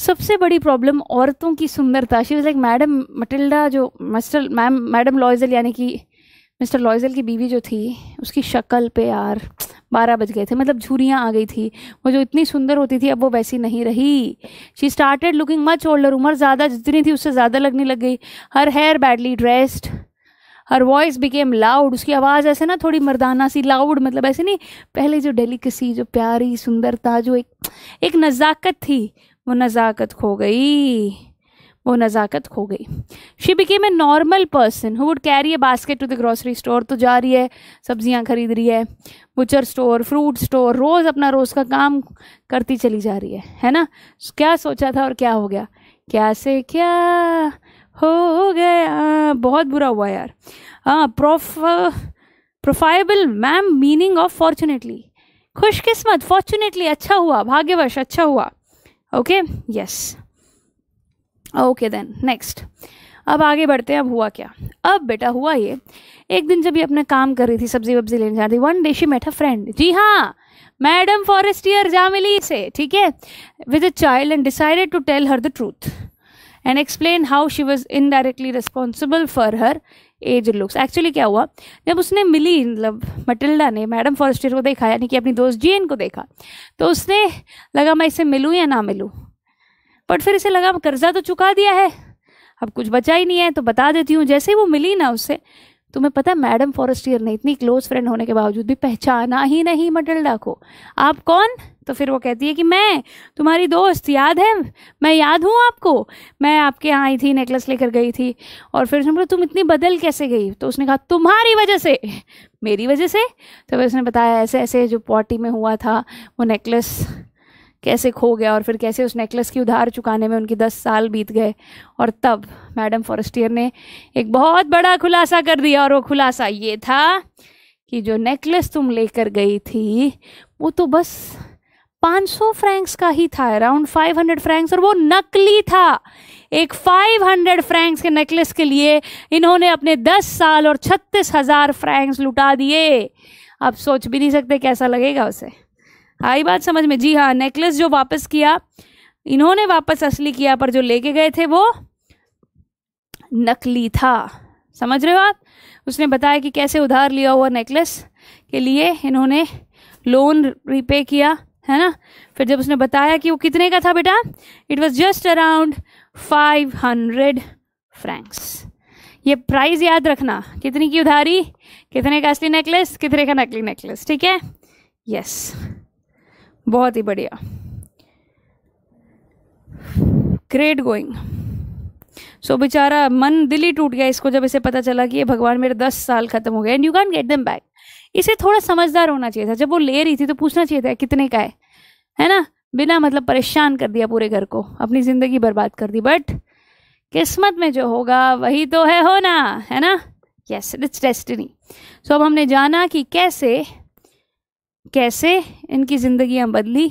सबसे बड़ी प्रॉब्लम औरतों की सुंदरता शी लाइक मैडम मटिल्डा जो मिस्टर मैम मैडम लॉयजल यानी कि मिस्टर लॉयजल की बीवी जो थी उसकी शक्ल पे यार बारह बज गए थे मतलब झुरियाँ आ गई थी वो जो इतनी सुंदर होती थी अब वो वैसी नहीं रही she started looking much older उम्र ज़्यादा जितनी थी उससे ज़्यादा लगने लग गई her hair badly dressed her voice became loud उसकी आवाज़ ऐसे ना थोड़ी मर्दाना सी लाउड मतलब ऐसे नहीं पहले जो डेलीकेसी जो प्यारी सुंदरता जो एक एक नज़ाकत थी वो नज़ाकत खो गई वो नज़ाकत खो गई she became a normal person who would carry a basket to the grocery store तो जा रही है सब्जियां खरीद रही है बुचर स्टोर फ्रूट स्टोर रोज़ अपना रोज़ का काम करती चली जा रही है है ना क्या सोचा था और क्या हो गया क्या से क्या हो गया बहुत बुरा हुआ यार हाँ प्रोफ प्रोफाइबल मैम मीनिंग ऑफ फॉर्चुनेटली खुशकिस्मत फॉर्चुनेटली अच्छा हुआ भाग्यवश अच्छा हुआ okay okay? Yes yes. Okay then next अब आगे बढ़ते हैं अब हुआ क्या अब बेटा हुआ ये एक दिन जब ये अपने काम कर रही थी सब्जी वब्जी लेने जा रही one day she met a friend जी हाँ मैडम फॉरेस्टियर मिली से ठीक है with a child and decided to tell her the truth and explain how she was indirectly responsible for her age looks actually क्या हुआ जब उसने मिली मतलब मटिल्डा ने मैडम फॉरेस्टियर को देखा यानी कि अपनी दोस्त जी को देखा तो उसने लगा मैं इसे मिलूँ या ना मिलूँ बट फिर इसे लगा कर्जा तो चुका दिया है अब कुछ बचा ही नहीं है तो बता देती हूँ जैसे ही वो मिली ना उससे तुम्हें पता है मैडम फॉरेस्टियर ने इतनी क्लोज फ्रेंड होने के बावजूद भी पहचाना ही नहीं मटल्डा को आप कौन तो फिर वो कहती है कि मैं तुम्हारी दोस्त याद है मैं याद हूँ आपको मैं आपके यहाँ आई थी नेकलेस लेकर गई थी और फिर उसने बोला तुम इतनी बदल कैसे गई तो उसने कहा तुम्हारी वजह से मेरी वजह से तो फिर उसने बताया ऐसे ऐसे जो पॉटी में हुआ था वो नेकलेस कैसे खो गया और फिर कैसे उस नेकलेस की उधार चुकाने में उनकी दस साल बीत गए और तब मैडम फॉरेस्टियर ने एक बहुत बड़ा खुलासा कर दिया और वो खुलासा ये था कि जो नेकलेस तुम लेकर गई थी वो तो बस 500 फ्रैंक्स का ही था अराउंड 500 फ्रैंक्स और वो नकली था एक 500 फ्रैंक्स के नेकलेस के लिए इन्होंने अपने 10 साल और छत्तीस हजार फ्रैंक्स लुटा दिए आप सोच भी नहीं सकते कैसा लगेगा उसे आई बात समझ में जी हाँ नेकलेस जो वापस किया इन्होंने वापस असली किया पर जो लेके गए थे वो नकली था समझ रहे हो आप उसने बताया कि कैसे उधार लिया हुआ नेकलेस के लिए इन्होंने लोन रिपे किया है ना फिर जब उसने बताया कि वो कितने का था बेटा it was just around five hundred francs ये प्राइस याद रखना कितनी की उधारी कितने का असली नेकलेस कितने का नकली नेकलेस ठीक है यस yes. बहुत ही बढ़िया ग्रेट गोइंग सो बेचारा मन दिल ही टूट गया इसको जब इसे पता चला कि ये भगवान मेरे दस साल खत्म हो गए and you can get them back इसे थोड़ा समझदार होना चाहिए था जब वो ले रही थी तो पूछना चाहिए था कितने का है है ना बिना मतलब परेशान कर दिया पूरे घर को अपनी ज़िंदगी बर्बाद कर दी बट किस्मत में जो होगा वही तो है होना है ना यस इट्स डेस्टिनी सो अब हमने जाना कि कैसे कैसे इनकी ज़िंदगी बदली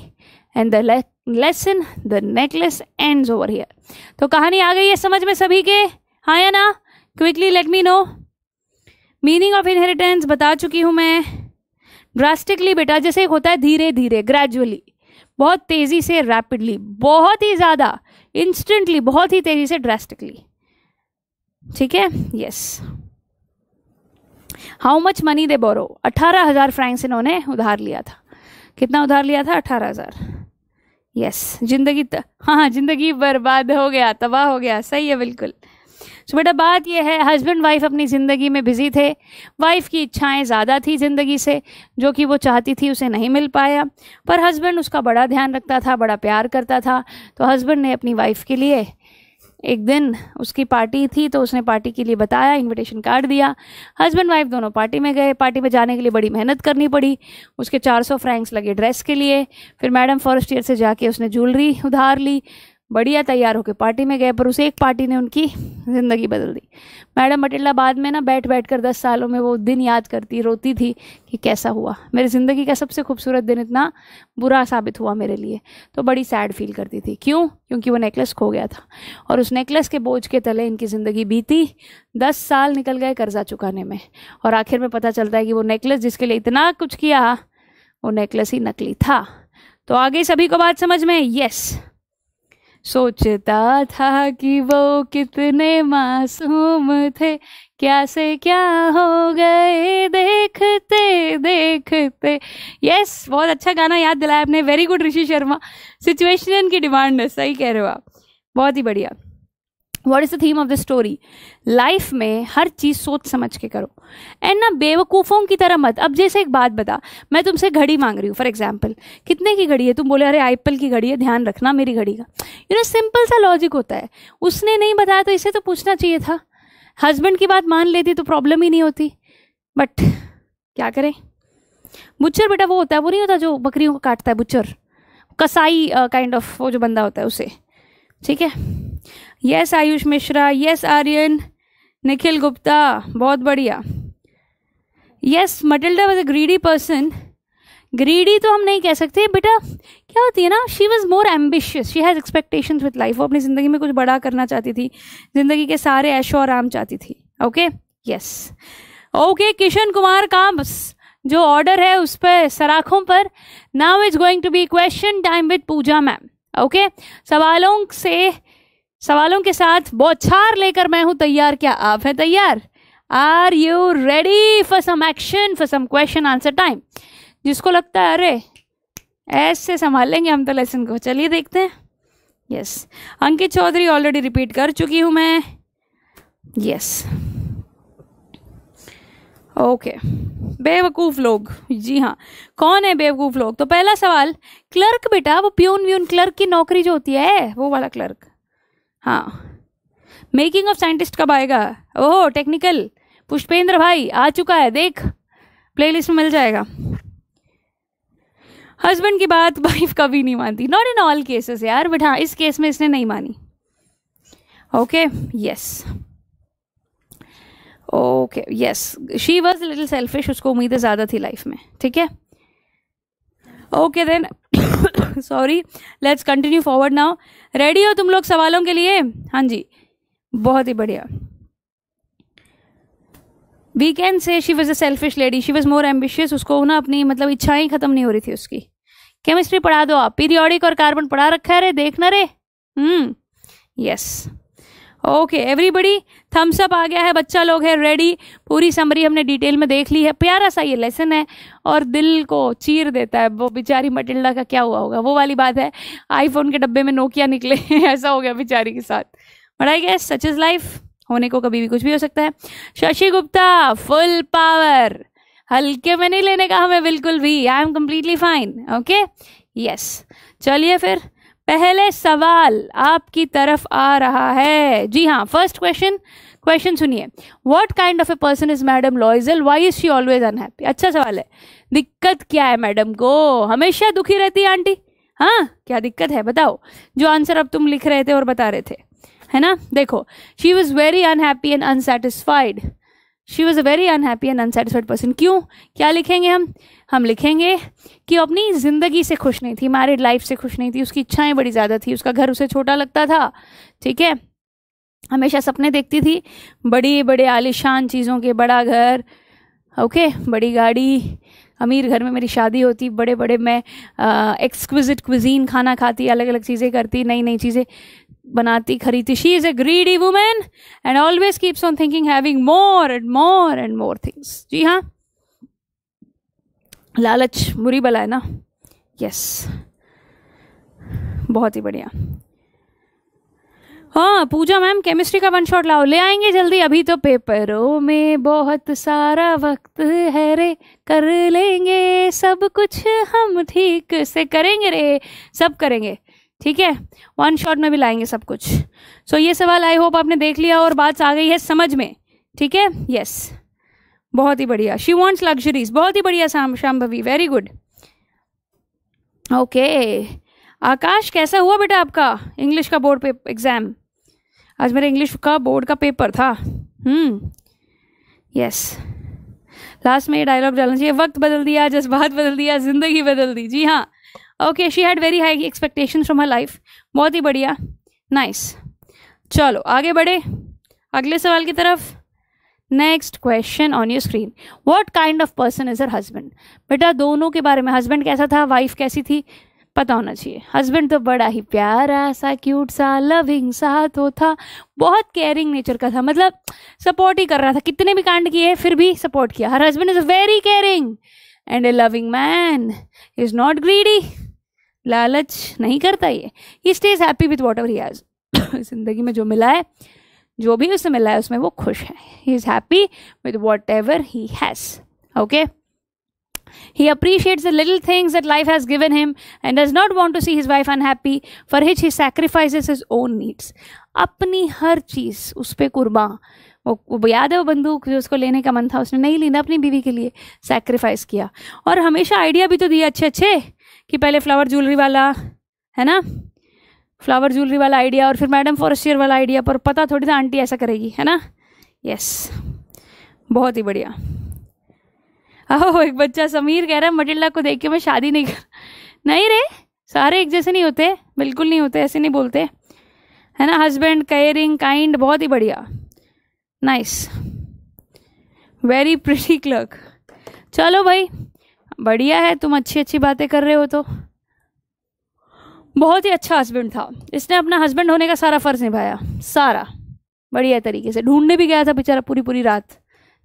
and the lesson the necklace end over here तो कहानी आ गई है समझ में सभी के हाँ या ना quickly let me know meaning of inheritance बता चुकी हूँ मैं ड्रास्टिकली बेटा जैसे एक होता है धीरे धीरे ग्रेजुअली बहुत तेज़ी से रैपिडली बहुत ही ज़्यादा इंस्टेंटली बहुत ही तेज़ी से ड्रास्टिकली ठीक है yes yes. How much money they borrow अठारह हज़ार फ्रैंक्स इन्होंने उधार लिया था कितना उधार लिया था अठारह हज़ार यस जिंदगी हाँ हाँ जिंदगी बर्बाद हो गया तबाह हो गया सही है बिल्कुल सो so, बेटा बात यह है हस्बैंड वाइफ अपनी ज़िंदगी में बिज़ी थे वाइफ की इच्छाएं ज़्यादा थी ज़िंदगी से जो कि वो चाहती थी उसे नहीं मिल पाया पर हस्बैंड उसका बड़ा ध्यान रखता था बड़ा प्यार करता था तो हस्बैंड ने अपनी वाइफ के लिए एक दिन उसकी पार्टी थी तो उसने पार्टी के लिए बताया इनविटेशन कार्ड दिया हस्बैंड वाइफ दोनों पार्टी में गए पार्टी में जाने के लिए बड़ी मेहनत करनी पड़ी उसके 400 फ्रैंक्स लगे ड्रेस के लिए फिर मैडम फर्स्ट ईयर से जाके उसने ज्वेलरी उधार ली बढ़िया तैयार होकर पार्टी में गए पर उसे एक पार्टी ने उनकी ज़िंदगी बदल दी मैडम बटेला बाद में ना बैठ बैठ कर दस सालों में वो दिन याद करती रोती थी कि कैसा हुआ मेरी ज़िंदगी का सबसे खूबसूरत दिन इतना बुरा साबित हुआ मेरे लिए तो बड़ी सैड फील करती थी क्यों क्योंकि वो नेकलेस खो गया था और उस नेकलेस के बोझ के तले इनकी ज़िंदगी बीती दस साल निकल गए कर्जा चुकाने में और आखिर में पता चलता है कि वो नेकलेस जिसके लिए इतना कुछ किया वो नेकलेस ही नकली था तो आगे सभी को बात समझ में यस सोचता था कि वो कितने मासूम थे क्या से क्या हो गए देखते देखते यस बहुत अच्छा गाना याद दिलाया आपने very good Rishi Sharma situation की डिमांड है सही कह रहे हो आप बहुत ही बढ़िया what is the theme of the story life में हर चीज़ सोच समझ के करो एंड ना बेवकूफ़ों की तरह मत अब जैसे एक बात बता मैं तुमसे घड़ी मांग रही हूँ फॉर एग्जाम्पल कितने की घड़ी है तुम बोले अरे आईपल की घड़ी है ध्यान रखना मेरी घड़ी का यू नो सिंपल सा लॉजिक होता है उसने नहीं बताया तो इसे तो पूछना चाहिए था हस्बैंड की बात मान लेती तो प्रॉब्लम ही नहीं होती बट क्या करें बुच्चर बेटा वो होता है वो नहीं होता जो बकरियों को काटता है बुच्चर कसाई काइंड ऑफ वो जो बंदा होता है उसे ठीक है यस आयुष मिश्रा यस आर्यन निखिल गुप्ता बहुत बढ़िया yes Matilda was a greedy person greedy तो हम नहीं कह सकते बेटा क्या होती है ना she was more ambitious she has expectation with life वो अपनी ज़िंदगी में कुछ बड़ा करना चाहती थी ज़िंदगी के सारे ऐशो आराम चाहती थी okay yes okay Kishan Kumar comes जो ऑर्डर है उस पर सराखों पर now is going to be question time with Pooja ma'am okay सवालों से सवालों के साथ बौछार लेकर मैं हूं तैयार क्या आप हैं तैयार are you ready for some action for some question answer time जिसको लगता है अरे ऐसे संभाल लेंगे हम तो लेसन को चलिए देखते हैं yes yes. Ankit Chaudhary already repeat कर चुकी हूं मैं यस ओके बेवकूफ़ लोग जी हाँ कौन है बेवकूफ़ लोग तो पहला सवाल क्लर्क बेटा वो प्यून व्यून क्लर्क की नौकरी जो होती है वो वाला क्लर्क हाँ मेकिंग ऑफ साइंटिस्ट कब आएगा ओहो टेक्निकल पुष्पेंद्र भाई आ चुका है देख प्लेलिस्ट में मिल जाएगा हस्बैंड की बात वाइफ [laughs] कभी नहीं मानती नॉट इन ऑल केसेस यार बट हाँ इस केस में इसने नहीं मानी okay yes okay yes she was little selfish उसको उम्मीदें ज़्यादा थी लाइफ में ठीक है okay then sorry let's continue forward now ready हो तुम लोग सवालों के लिए हाँ जी बहुत ही बढ़िया we can say she was a selfish lady she was more ambitious उसको ना अपनी मतलब इच्छाएं खत्म नहीं हो रही थी उसकी केमिस्ट्री पढ़ा दो आप पीरियोडिक और कार्बन पढ़ा रखा है रे देखना रे hmm hmm. Yes yes. Okay everybody thumbs up आ गया है बच्चा लोग है रेडी पूरी समरी हमने डिटेल में देख ली है प्यारा सा ये लेसन है और दिल को चीर देता है वो बेचारी मटिल्डा का क्या हुआ होगा वो वाली बात है आईफोन के डब्बे में नोकिया निकले [laughs] ऐसा हो गया बेचारी के साथ but I such is life होने को कभी भी कुछ भी हो सकता है शशि गुप्ता फुल पावर हल्के में नहीं लेने का हमें बिल्कुल भी I am completely fine okay yes चलिए फिर पहले सवाल आपकी तरफ आ रहा है जी हाँ फर्स्ट क्वेश्चन क्वेश्चन सुनिए what kind of a person is madam Loisel why is she always unhappy अच्छा सवाल है दिक्कत क्या है मैडम को हमेशा दुखी रहती है आंटी हाँ क्या दिक्कत है बताओ जो आंसर अब तुम लिख रहे थे और बता रहे थे है ना देखो she was very unhappy and unsatisfied she was a very unhappy and unsatisfied person क्यों क्या लिखेंगे हम हम लिखेंगे कि वो अपनी ज़िंदगी से खुश नहीं थी मैरिड लाइफ से खुश नहीं थी उसकी इच्छाएं बड़ी ज़्यादा थी उसका घर उसे छोटा लगता था ठीक है हमेशा सपने देखती थी बड़ी बड़े आलिशान चीज़ों के बड़ा घर ओके बड़ी गाड़ी अमीर घर में मेरी शादी होती बड़े बड़े मैं एक्सक्विजिट क्विजीन खाना खाती अलग अलग चीज़ें करती नई नई चीज़ें बनाती खरीदती she is a greedy women and always keeps on thinking having more and more and more things जी हाँ लालच बुरी बला है ना यस yes. बहुत ही बढ़िया हाँ पूजा मैम केमिस्ट्री का वन शॉट लाओ ले आएंगे जल्दी अभी तो पेपरों में बहुत सारा वक्त है रे कर लेंगे सब कुछ हम ठीक से करेंगे रे सब करेंगे ठीक है वन शॉट में भी लाएंगे सब कुछ सो so, ये सवाल आई होप आपने देख लिया और बात आ गई है समझ में ठीक है यस yes. बहुत ही बढ़िया शी वॉन्ट्स लग्जरीज बहुत ही बढ़िया Sham Shambhavi very good okay Akash कैसा हुआ बेटा आपका इंग्लिश का बोर्ड पेपर एग्ज़ाम आज मेरा इंग्लिश का बोर्ड का पेपर था हम्म यस लास्ट में ये डायलॉग डालना चाहिए वक्त बदल दिया जज्बात बदल दिया ज़िंदगी बदल दी जी हाँ okay she had very high expectation from her life बहुत ही बढ़िया नाइस चलो आगे बढ़े अगले सवाल की तरफ next question on your screen what kind of person is her husband बेटा दोनों के बारे में हस्बैंड कैसा था वाइफ कैसी थी पता होना चाहिए हस्बैंड तो बड़ा ही प्यारा सा क्यूट सा लविंग सा तो था बहुत केयरिंग नेचर का था मतलब सपोर्ट ही कर रहा था कितने भी कांड किए फिर भी सपोर्ट किया her husband is a very caring and a loving man is not greedy लालच नहीं करता ये ही stays happy with whatever he has जिंदगी में जो मिला है जो भी उसे मिला है उसमें वो खुश है he is happy with whatever he has okay He appreciates the little things that life has given him and does not want to see his wife unhappy, for which he sacrifices his own needs. अपनी हर चीज़ उस पर कुर्बा वो, वो याद है वो बंदूक जो उसको लेने का मन था उसने नहीं लेना अपनी बीवी के लिए सेक्रीफाइस किया और हमेशा आइडिया भी तो दिया अच्छे अच्छे कि पहले फ्लावर ज्वेलरी वाला है ना फ्लावर ज्वेलरी वाला आइडिया और फिर मैडम फॉरेस्टियर वाला आइडिया पर पता थोड़ी सा आंटी ऐसा करेगी है ना यस बहुत ही बढ़िया आहो एक बच्चा समीर कह रहा है मटिल्ला को देख के मैं शादी नहीं कर नहीं रे सारे एक जैसे नहीं होते बिल्कुल नहीं होते ऐसे नहीं बोलते है ना हस्बैंड केयरिंग काइंड बहुत ही बढ़िया नाइस वेरी प्रिटी क्लर्क चलो भाई बढ़िया है तुम अच्छी अच्छी बातें कर रहे हो तो बहुत ही अच्छा हस्बैंड था इसने अपना हस्बैंड होने का सारा फर्ज निभाया सारा बढ़िया तरीके से ढूंढने भी गया था बेचारा पूरी पूरी रात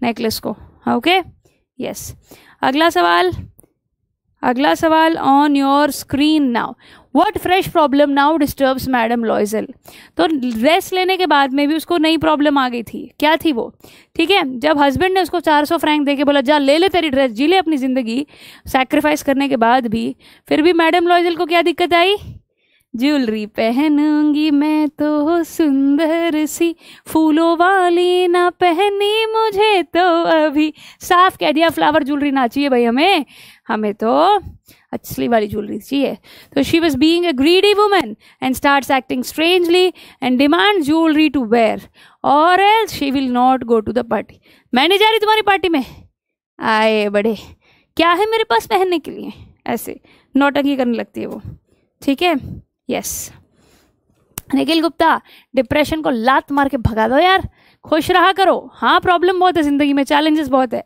नेकलेस को ओके हाँ, यस अगला सवाल अगला सवाल on your screen now what fresh problem now disturbs madam Loisel तो रेस्ट लेने के बाद में भी उसको नई प्रॉब्लम आ गई थी क्या थी वो ठीक है जब हस्बैंड ने उसको 400 फ्रैंक दे के बोला जा ले ले तेरी ड्रेस जी ले अपनी ज़िंदगी सेक्रीफाइस करने के बाद भी फिर भी मैडम लॉयजल को क्या दिक्कत आई ज्वेलरी पहनूंगी मैं तो सुंदर सी फूलों वाली ना पहनी मुझे तो अभी साफ कह दिया फ्लावर ज्वेलरी ना चाहिए भाई हमें हमें तो असली वाली ज्वेलरी चाहिए तो she was being a greedy women and start acting strangely and demand jewellery to wear or else she will not go to the party मैं नहीं जा रही तुम्हारी पार्टी में आए बड़े क्या है मेरे पास पहनने के लिए ऐसे नौटंकी करने लगती है वो ठीक है यस निखिल गुप्ता डिप्रेशन को लात मार के भगा दो यार खुश रहा करो हाँ प्रॉब्लम बहुत है ज़िंदगी में चैलेंजेस बहुत है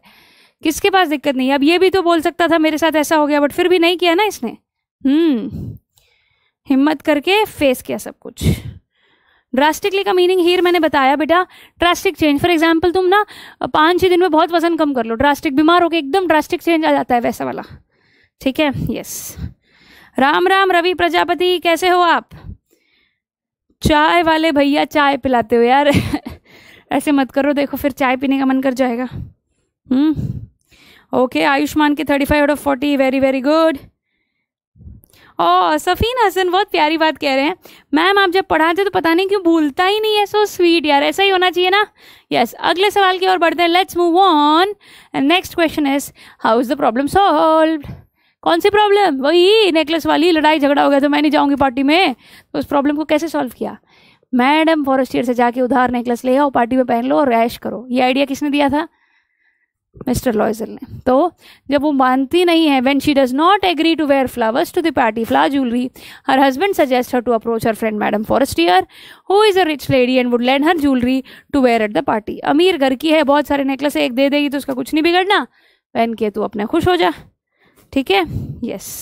किसके पास दिक्कत नहीं है अब ये भी तो बोल सकता था मेरे साथ ऐसा हो गया बट फिर भी नहीं किया ना इसने हम्म हिम्मत करके फेस किया सब कुछ ड्रास्टिकली का मीनिंग हीर मैंने बताया बेटा ड्रास्टिक चेंज फॉर एग्जाम्पल तुम ना पाँच छः दिन में बहुत वजन कम कर लो ड्रास्टिक बीमार होकर एकदम ड्रास्टिक चेंज आ जाता है वैसा वाला ठीक है यस राम राम रवि प्रजापति कैसे हो आप चाय वाले भैया चाय पिलाते हो यार [laughs] ऐसे मत करो देखो फिर चाय पीने का मन कर जाएगा हम्म ओके आयुष्मान के thirty five out of forty very very good ओ सफ़ीन हसन बहुत प्यारी बात कह रहे हैं मैम आप जब पढ़ाते तो पता नहीं क्यों भूलता ही नहीं है सो स्वीट यार ऐसा ही होना चाहिए ना यस yes, अगले सवाल की ओर बढ़ते हैं let's move on and next question is how is the problem solve कौन सी प्रॉब्लम वही नेकलेस वाली लड़ाई झगड़ा हो गया तो मैं नहीं जाऊँगी पार्टी में तो उस प्रॉब्लम को कैसे सॉल्व किया मैडम फॉरेस्टियर से जाके उधार नेकलेस ले आओ पार्टी में पहन लो और रैश करो ये आइडिया किसने दिया था मिस्टर लॉयजल ने तो जब वो मानती नहीं है when she does not agree to wear flowers to the party flower jewellery her husband suggest her to approach her friend madam Forestier who is a rich lady and would lend her jewellery to wear at the party अमीर घर की है बहुत सारे necklace एक दे देगी तो उसका कुछ नहीं बिगड़ना पहन के तू अपने खुश हो जा ठीक है yes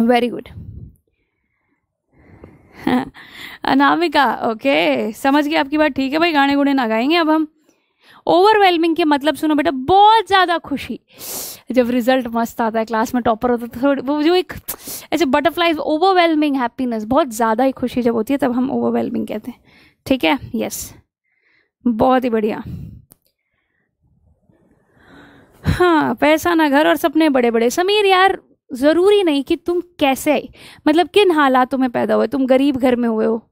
very good Anamika okay समझ गए आपकी बात ठीक है भाई गाने गुने ना गाएंगे अब हम ओवरवेलमिंग के मतलब सुनो बेटा बहुत ज़्यादा खुशी जब रिजल्ट मस्त आता है क्लास में टॉपर होता है तो थोड़ी वो जो एक ऐसे बटरफ्लाई ओवरवेलमिंग हैप्पीनेस बहुत ज़्यादा ही खुशी जब होती है तब हम ओवरवेलमिंग कहते हैं ठीक है यस बहुत ही बढ़िया हाँ पैसा ना घर और सपने बड़े बड़े समीर यार ज़रूरी नहीं कि तुम कैसे मतलब किन हालातों में पैदा हुए तुम गरीब घर में हुए हो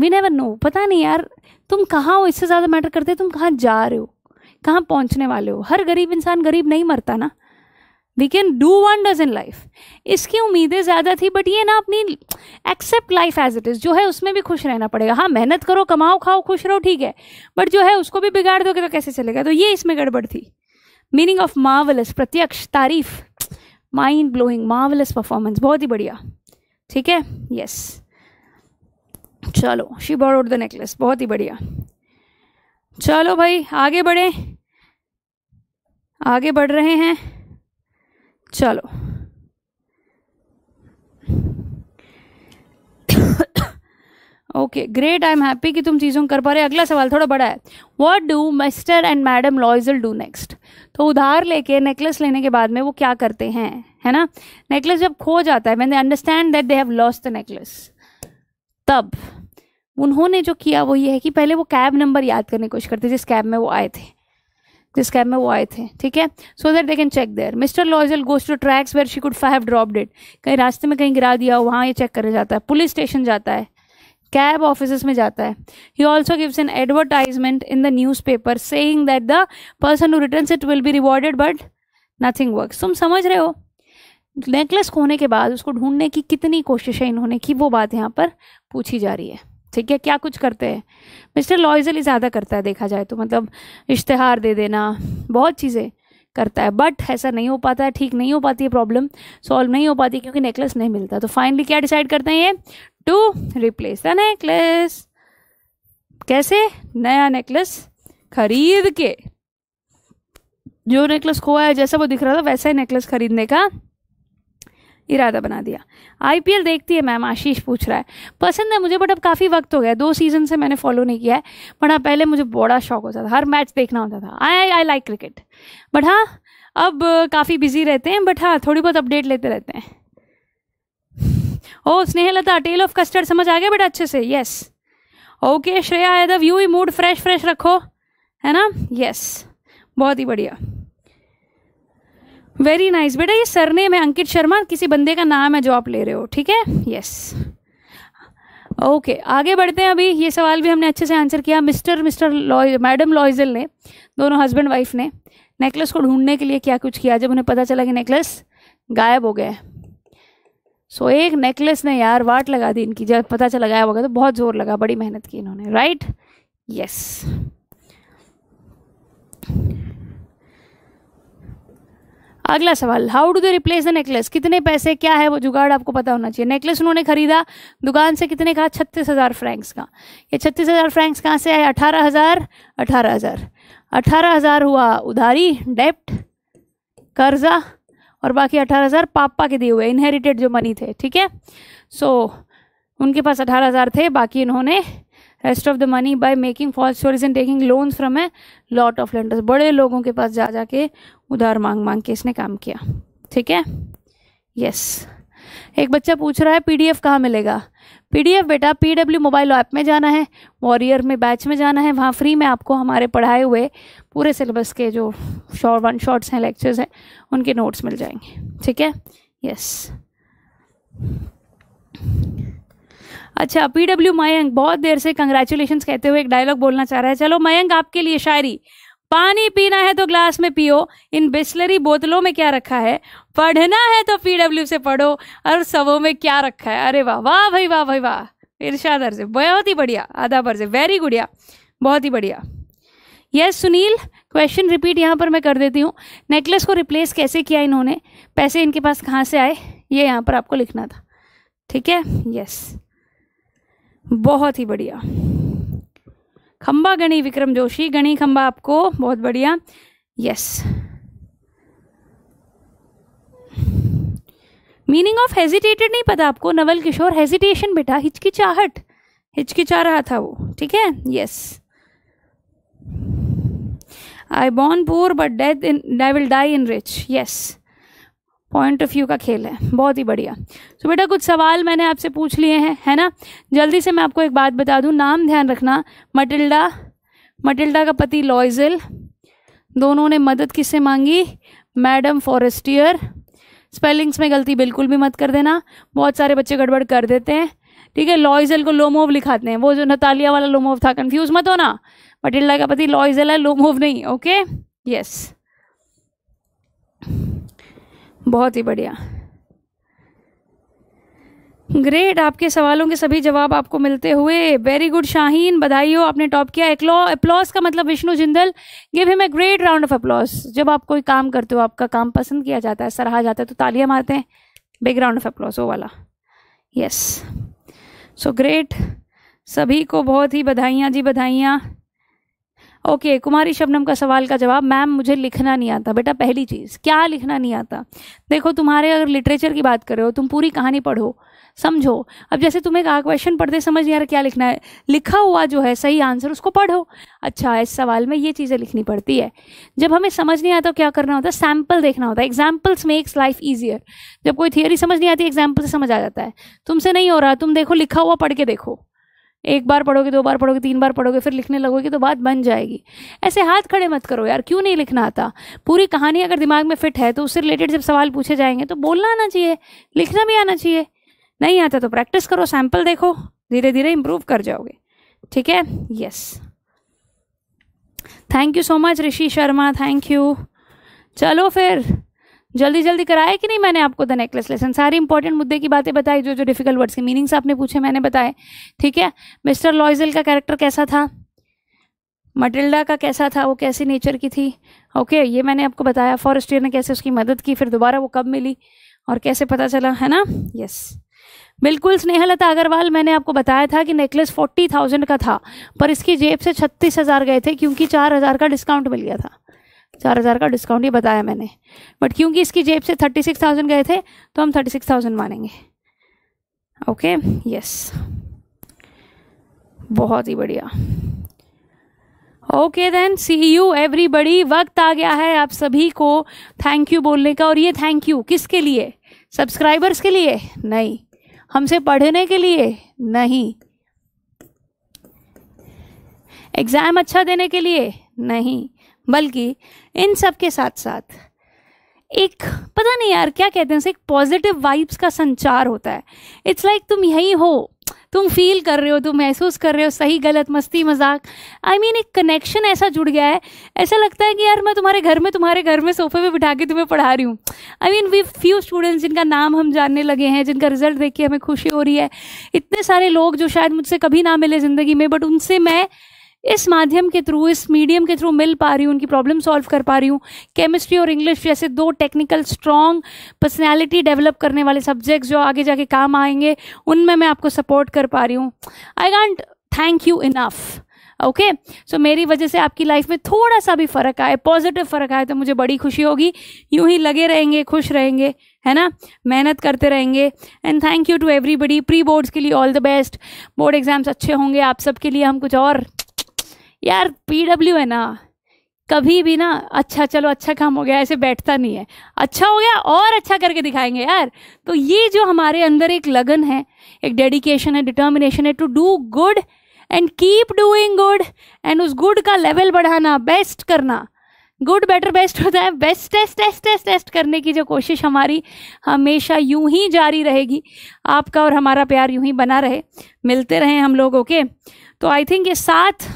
वी नेवर नो पता नहीं यार तुम कहाँ हो इससे ज़्यादा मैटर करते तुम कहाँ जा रहे हो कहाँ पहुँचने वाले हो हर गरीब इंसान गरीब नहीं मरता ना we can do wonders in life इसकी उम्मीदें ज़्यादा थी बट ये ना अपनी accept life as it is जो है उसमें भी खुश रहना पड़ेगा हाँ मेहनत करो कमाओ खाओ खुश रहो ठीक है बट जो है उसको भी बिगाड़ दोगे तो कैसे चलेगा तो ये इसमें गड़बड़ थी मीनिंग ऑफ मावलस प्रत्यक्ष तारीफ माइंड ब्लोइंग मावलस परफॉर्मेंस बहुत ही बढ़िया ठीक है यस yes. चलो शी बोरोड द नेकलेस बहुत ही बढ़िया चलो भाई आगे बढ़े आगे बढ़ रहे हैं चलो okay great I am happy कि तुम चीज़ों कर पा रहे अगला सवाल थोड़ा बड़ा है what do mister and madam Loisel do next तो उधार लेके नेकलेस लेने के बाद में वो क्या करते हैं है ना नेकलेस जब खो जाता है when they understand that they have lost the necklace तब उन्होंने जो किया वो ये है कि पहले वो कैब नंबर याद करने की कोशिश करते जिस कैब में वो आए थे जिस कैब में वो आए थे ठीक है so that they can check there mister Loisel goes to tracks where she could have dropped it कहीं रास्ते में कहीं गिरा दिया वहाँ ये चेक कर जाता है पुलिस स्टेशन जाता है कैब ऑफिस में जाता है he also gives an advertisement in the newspaper saying that the person return it will be rewarded but nothing work तुम समझ रहे हो नेकलेस खोने के बाद उसको ढूंढने की कितनी कोशिशें इन्होंने की वो बात यहाँ पर पूछी जा रही है ठीक है क्या कुछ करते हैं मिस्टर लॉयजली ज़्यादा करता है देखा जाए तो मतलब इश्तहार दे देना बहुत चीज़ें करता है बट ऐसा नहीं हो पाता है ठीक नहीं हो पाती है प्रॉब्लम सॉल्व नहीं हो पाती क्योंकि नेकलेस नहीं मिलता तो फाइनली क्या डिसाइड करते हैं ये टू रिप्लेस द नेकलेस कैसे नया नेकलेस खरीद के जो नेकलेस खोया है जैसा वो दिख रहा था वैसा ही नेकलेस खरीदने का इरादा बना दिया आईपीएल देखती है मैम आशीष पूछ रहा है पसंद है मुझे बट अब काफ़ी वक्त हो गया दो सीज़न से मैंने फॉलो नहीं किया है बट हाँ पहले मुझे बड़ा शौक होता था हर मैच देखना होता था I I like cricket but हाँ अब काफ़ी बिजी रहते हैं बट हाँ थोड़ी बहुत अपडेट लेते रहते हैं ओ स्नेहलता टेल ऑफ कस्टर्ड समझ आ गया बट अच्छे से yes okay Shreya Yadav you ही मूड फ्रेश फ्रेश रखो है ना यस बहुत ही बढ़िया वेरी नाइस बेटा ये सरनेम है अंकित शर्मा किसी बंदे का नाम है जो आप ले रहे हो ठीक है यस ओके आगे बढ़ते हैं अभी ये सवाल भी हमने अच्छे से आंसर किया mister mister Loi madam Loisel ने दोनों हस्बैंड वाइफ ने नेकलेस को ढूंढने के लिए क्या कुछ किया जब उन्हें पता चला कि नेकलेस गायब हो गया सो एक नेकलेस ने यार वाट लगा दी इनकी जब पता चला गायब हो गया तो बहुत जोर लगा बड़ी मेहनत की इन्होंने राइट यस अगला सवाल how do they replace the necklace कितने पैसे क्या है वो जुगाड़ आपको पता होना चाहिए नेकलेस उन्होंने खरीदा दुकान से कितने का छत्तीस हज़ार फ्रैंक्स का ये छत्तीस हज़ार फ्रैंक्स कहाँ से आए अठारह हज़ार अठारह हज़ार अठारह हज़ार हुआ उधारी डेप्ट कर्जा और बाकी अठारह हज़ार पापा के दिए हुए इनहेरिटेड जो मनी थे ठीक है सो so, उनके पास अठारह हज़ार थे बाकी इन्होंने rest of the money by making false stories and taking loans from a lot of lenders बड़े लोगों के पास जा जा के उधार मांग मांग के इसने काम किया ठीक है यस yes. एक बच्चा पूछ रहा है पीडीएफ कहाँ मिलेगा पीडीएफ बेटा पीडब्ल्यू मोबाइल ऐप में जाना है वॉरियर में बैच में जाना है वहाँ फ्री में आपको हमारे पढ़ाए हुए पूरे सिलेबस के जो शॉर्ट वन शॉर्ट्स हैं लेक्चर्स हैं उनके नोट्स मिल जाएंगे ठीक है यस अच्छा पी डब्ल्यू मयंक बहुत देर से कंग्रेचुलेशन कहते हुए एक डायलॉग बोलना चाह रहा है चलो मयंक आपके लिए शायरी पानी पीना है तो ग्लास में पियो इन बिस्लरी बोतलों में क्या रखा है पढ़ना है तो पीडब्ल्यू से पढ़ो और सबों में क्या रखा है अरे वाह वाह भाई वाह भाई वाह इर्शाद अर्जे बहुत ही बढ़िया आधा अर्जे वेरी गुड या बहुत ही बढ़िया यस सुनील क्वेश्चन रिपीट यहाँ पर मैं कर देती हूँ नेकलेस को रिप्लेस कैसे किया इन्होंने पैसे इनके पास कहाँ से आए ये यहाँ पर आपको लिखना था ठीक है यस बहुत ही बढ़िया खंबा गणी विक्रम जोशी गणी खंबा आपको बहुत बढ़िया यस मीनिंग ऑफ हेजिटेटेड नहीं पता आपको नवल किशोर हेजिटेशन बेटा हिचकिचाहट हिचकिचा रहा था वो ठीक है yes I born poor but death in I will die in rich yes point of view का खेल है बहुत ही बढ़िया तो बेटा कुछ सवाल मैंने आपसे पूछ लिए हैं है ना जल्दी से मैं आपको एक बात बता दूँ नाम ध्यान रखना मटिल्डा मटिल्डा का पति लॉयजल दोनों ने मदद किससे मांगी मैडम फॉरेस्टियर स्पेलिंग्स में गलती बिल्कुल भी मत कर देना बहुत सारे बच्चे गड़बड़ कर देते हैं ठीक है लॉयजल को लोमोव लिखाते हैं वो जो नतालिया वाला लोमोव था कंफ्यूज मत होना मटिल्डा का पति लॉयजल है लोमोव नहीं ओके यस बहुत ही बढ़िया ग्रेट आपके सवालों के सभी जवाब आपको मिलते हुए वेरी गुड शाहीन बधाई हो आपने टॉप किया अप्लॉस का मतलब Vishnu Jindal give him a great round of applause जब आप कोई काम करते हो आपका काम पसंद किया जाता है सराहा जाता है तो तालियां मारते हैं बिग राउंड ऑफ अप्लॉस वो वाला यस सो ग्रेट सभी को बहुत ही बधाइयाँ जी बधाइयाँ ओके okay, कुमारी शबनम का सवाल का जवाब मैम मुझे लिखना नहीं आता बेटा पहली चीज़ क्या लिखना नहीं आता देखो तुम्हारे अगर लिटरेचर की बात कर रहे हो तुम पूरी कहानी पढ़ो समझो अब जैसे तुम एक क्वेश्चन पढ़ते समझ यार क्या लिखना है लिखा हुआ जो है सही आंसर उसको पढ़ो अच्छा इस सवाल में ये चीज़ें लिखनी पड़ती है जब हमें समझ नहीं आता क्या करना होता है सैम्पल देखना होता है एग्जाम्पल्स मेक्स लाइफ ईजियर जब कोई थियोरी समझ नहीं आती एग्जाम्पल से समझ आ जाता है तुमसे नहीं हो रहा तुम देखो लिखा हुआ पढ़ के देखो एक बार पढ़ोगे दो बार पढ़ोगे तीन बार पढ़ोगे फिर लिखने लगोगे तो बात बन जाएगी ऐसे हाथ खड़े मत करो यार क्यों नहीं लिखना आता पूरी कहानी अगर दिमाग में फिट है तो उससे रिलेटेड जब सवाल पूछे जाएंगे तो बोलना आना चाहिए लिखना भी आना चाहिए नहीं आता तो प्रैक्टिस करो सैम्पल देखो धीरे धीरे इम्प्रूव कर जाओगे ठीक है yes thank you so much Rishi Sharma thank you चलो फिर जल्दी जल्दी कराया कि नहीं मैंने आपको द नेकलेस लेसन सारे इंपॉर्टेंट मुद्दे की बातें बताई जो जो डिफिकल्ट वर्ड्स के मीनिंग्स आपने पूछे मैंने बताए ठीक है मिस्टर लॉयजल का कैरेक्टर कैसा था मटिल्डा का कैसा था वो कैसी नेचर की थी ओके ये मैंने आपको बताया फॉरेस्टियर ने कैसे उसकी मदद की फिर दोबारा वो कब मिली और कैसे पता चला है ना यस बिल्कुल स्नेहलता अग्रवाल मैंने आपको बताया था कि नेकलेस फोर्टी थाउजेंड का था पर इसकी जेब से छत्तीस हज़ार गए थे क्योंकि चार हज़ार का डिस्काउंट मिल गया था चार हज़ार का डिस्काउंट ही बताया मैंने बट क्योंकि इसकी जेब से थर्टी सिक्स थाउजेंड गए थे तो हम थर्टी सिक्स थाउजेंड मानेंगे ओके यस बहुत ही बढ़िया okay then see you everybody वक्त आ गया है आप सभी को थैंक यू बोलने का और ये थैंक यू किसके लिए सब्सक्राइबर्स के लिए नहीं हमसे पढ़ने के लिए नहीं एग्ज़ाम अच्छा देने के लिए नहीं बल्कि इन सब के साथ साथ एक पता नहीं यार क्या कहते हैं उसे एक पॉजिटिव वाइब्स का संचार होता है इट्स लाइक like तुम यही हो तुम फील कर रहे हो तुम महसूस कर रहे हो सही गलत मस्ती मजाक आई I मीन mean, एक कनेक्शन ऐसा जुड़ गया है ऐसा लगता है कि यार मैं तुम्हारे घर में तुम्हारे घर में सोफे पे बिठा के तुम्हें पढ़ा रही हूँ I mean we few students जिनका नाम हम जानने लगे हैं जिनका रिजल्ट देख के हमें खुशी हो रही है इतने सारे लोग जो शायद मुझसे कभी ना मिले ज़िंदगी में बट उनसे मैं इस माध्यम के थ्रू इस मीडियम के थ्रू मिल पा रही हूँ उनकी प्रॉब्लम सॉल्व कर पा रही हूँ केमिस्ट्री और इंग्लिश जैसे दो टेक्निकल स्ट्रॉन्ग पर्सनैलिटी डेवलप करने वाले सब्जेक्ट्स जो आगे जाके काम आएंगे उनमें मैं आपको सपोर्ट कर पा रही हूँ I can't thank you enough okay okay? So so, मेरी वजह से आपकी लाइफ में थोड़ा सा भी फ़र्क आए पॉजिटिव फ़र्क आए तो मुझे बड़ी खुशी होगी यूं ही लगे रहेंगे खुश रहेंगे है ना मेहनत करते रहेंगे and thank you to everybody pre boards के लिए all the best board exams अच्छे होंगे आप सबके लिए हम कुछ और यार पीडब्ल्यू है ना कभी भी ना अच्छा चलो अच्छा काम हो गया ऐसे बैठता नहीं है अच्छा हो गया और अच्छा करके दिखाएंगे यार तो ये जो हमारे अंदर एक लगन है एक डेडिकेशन है डिटर्मिनेशन है to do good and keep doing good and उस गुड का लेवल बढ़ाना बेस्ट करना गुड बेटर बेस्ट होता है best test test test test करने की जो कोशिश हमारी हमेशा यूं ही जारी रहेगी आपका और हमारा प्यार यूं ही बना रहे मिलते रहें हम लोग ओके तो आई थिंक ये साथ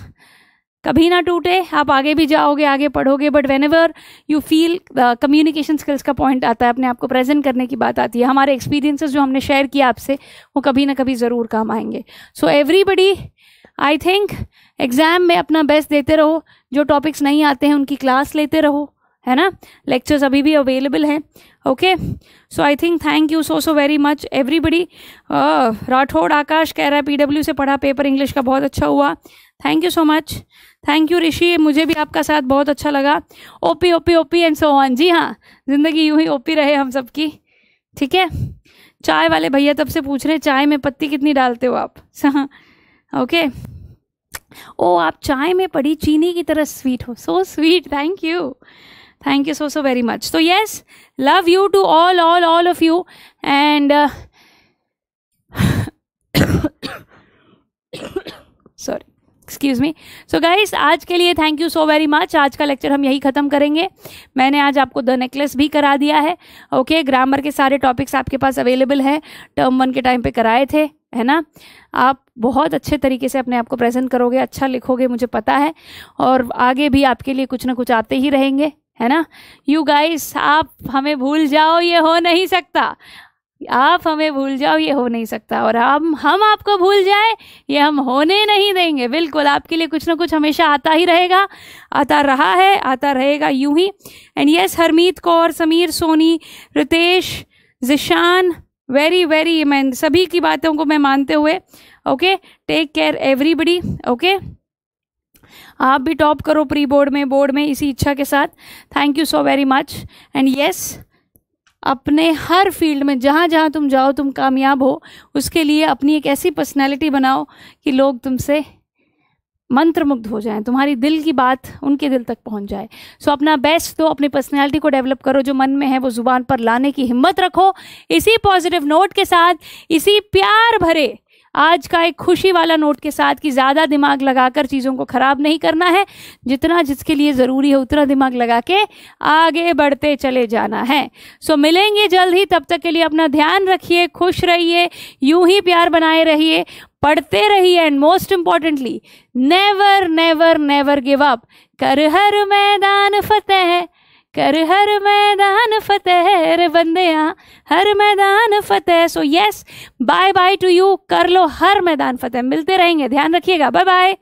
कभी ना टूटे आप आगे भी जाओगे आगे पढ़ोगे but whenever you feel communication skills का पॉइंट आता है अपने आप को प्रेजेंट करने की बात आती है हमारे एक्सपीरियंसेस जो हमने शेयर किया आपसे वो कभी ना कभी ज़रूर काम आएंगे so everybody I think exam में अपना बेस्ट देते रहो जो टॉपिक्स नहीं आते हैं उनकी क्लास लेते रहो है ना लेक्चर्स अभी भी अवेलेबल हैं okay so I think thank you so so very much everybody Rathore Akash कह रहा है पीडब्ल्यू से पढ़ा पेपर इंग्लिश का बहुत अच्छा हुआ thank you so much thank you Rishi मुझे भी आपका साथ बहुत अच्छा लगा OP OP OP and so on जी हाँ ज़िंदगी यूं ही ओपी रहे हम सबकी ठीक है चाय वाले भैया तब से पूछ रहे हैं चाय में पत्ती कितनी डालते हो आप ओके ओ आप चाय में पड़ी चीनी की तरह स्वीट हो so sweet thank you thank you so so very much तो yes love you to all all all of you and excuse me so guys आज के लिए thank you so very much आज का लेक्चर हम यही ख़त्म करेंगे मैंने आज आपको द नेकलेस भी करा दिया है ओके okay, ग्रामर के सारे टॉपिक्स आपके पास अवेलेबल हैं टर्म वन के टाइम पे कराए थे है ना आप बहुत अच्छे तरीके से अपने आप को प्रेजेंट करोगे अच्छा लिखोगे मुझे पता है और आगे भी आपके लिए कुछ ना कुछ आते ही रहेंगे है ना यू गाइस आप हमें भूल जाओ ये हो नहीं सकता आप हमें भूल जाओ ये हो नहीं सकता और हम हम आपको भूल जाए ये हम होने नहीं देंगे बिल्कुल आपके लिए कुछ ना कुछ हमेशा आता ही रहेगा आता रहा है आता रहेगा यूं ही and yes Harmeet Kaur Sameer Soni Ritesh Zeeshan very very मैं सभी की बातों को मैं मानते हुए okay take care everybody okay आप भी टॉप करो प्री बोर्ड में बोर्ड में इसी इच्छा के साथ thank you so very much and yes अपने हर फील्ड में जहाँ जहाँ तुम जाओ तुम कामयाब हो उसके लिए अपनी एक ऐसी पर्सनैलिटी बनाओ कि लोग तुमसे मंत्रमुग्ध हो जाएं तुम्हारी दिल की बात उनके दिल तक पहुंच जाए सो so, अपना बेस्ट दो अपनी पर्सनैलिटी को डेवलप करो जो मन में है वो ज़ुबान पर लाने की हिम्मत रखो इसी पॉजिटिव नोट के साथ इसी प्यार भरे आज का एक खुशी वाला नोट के साथ कि ज़्यादा दिमाग लगाकर चीज़ों को ख़राब नहीं करना है जितना जिसके लिए ज़रूरी है उतना दिमाग लगा के आगे बढ़ते चले जाना है सो so, मिलेंगे जल्द ही तब तक के लिए अपना ध्यान रखिए खुश रहिए यूं ही प्यार बनाए रहिए पढ़ते रहिए and most importantly never never never give up कर हर मैदान फतेह कर हर मैदान फतेह रे बंदिया हर मैदान फतेह so yes bye bye to you कर लो हर मैदान फतेह मिलते रहेंगे ध्यान रखिएगा बाय बाय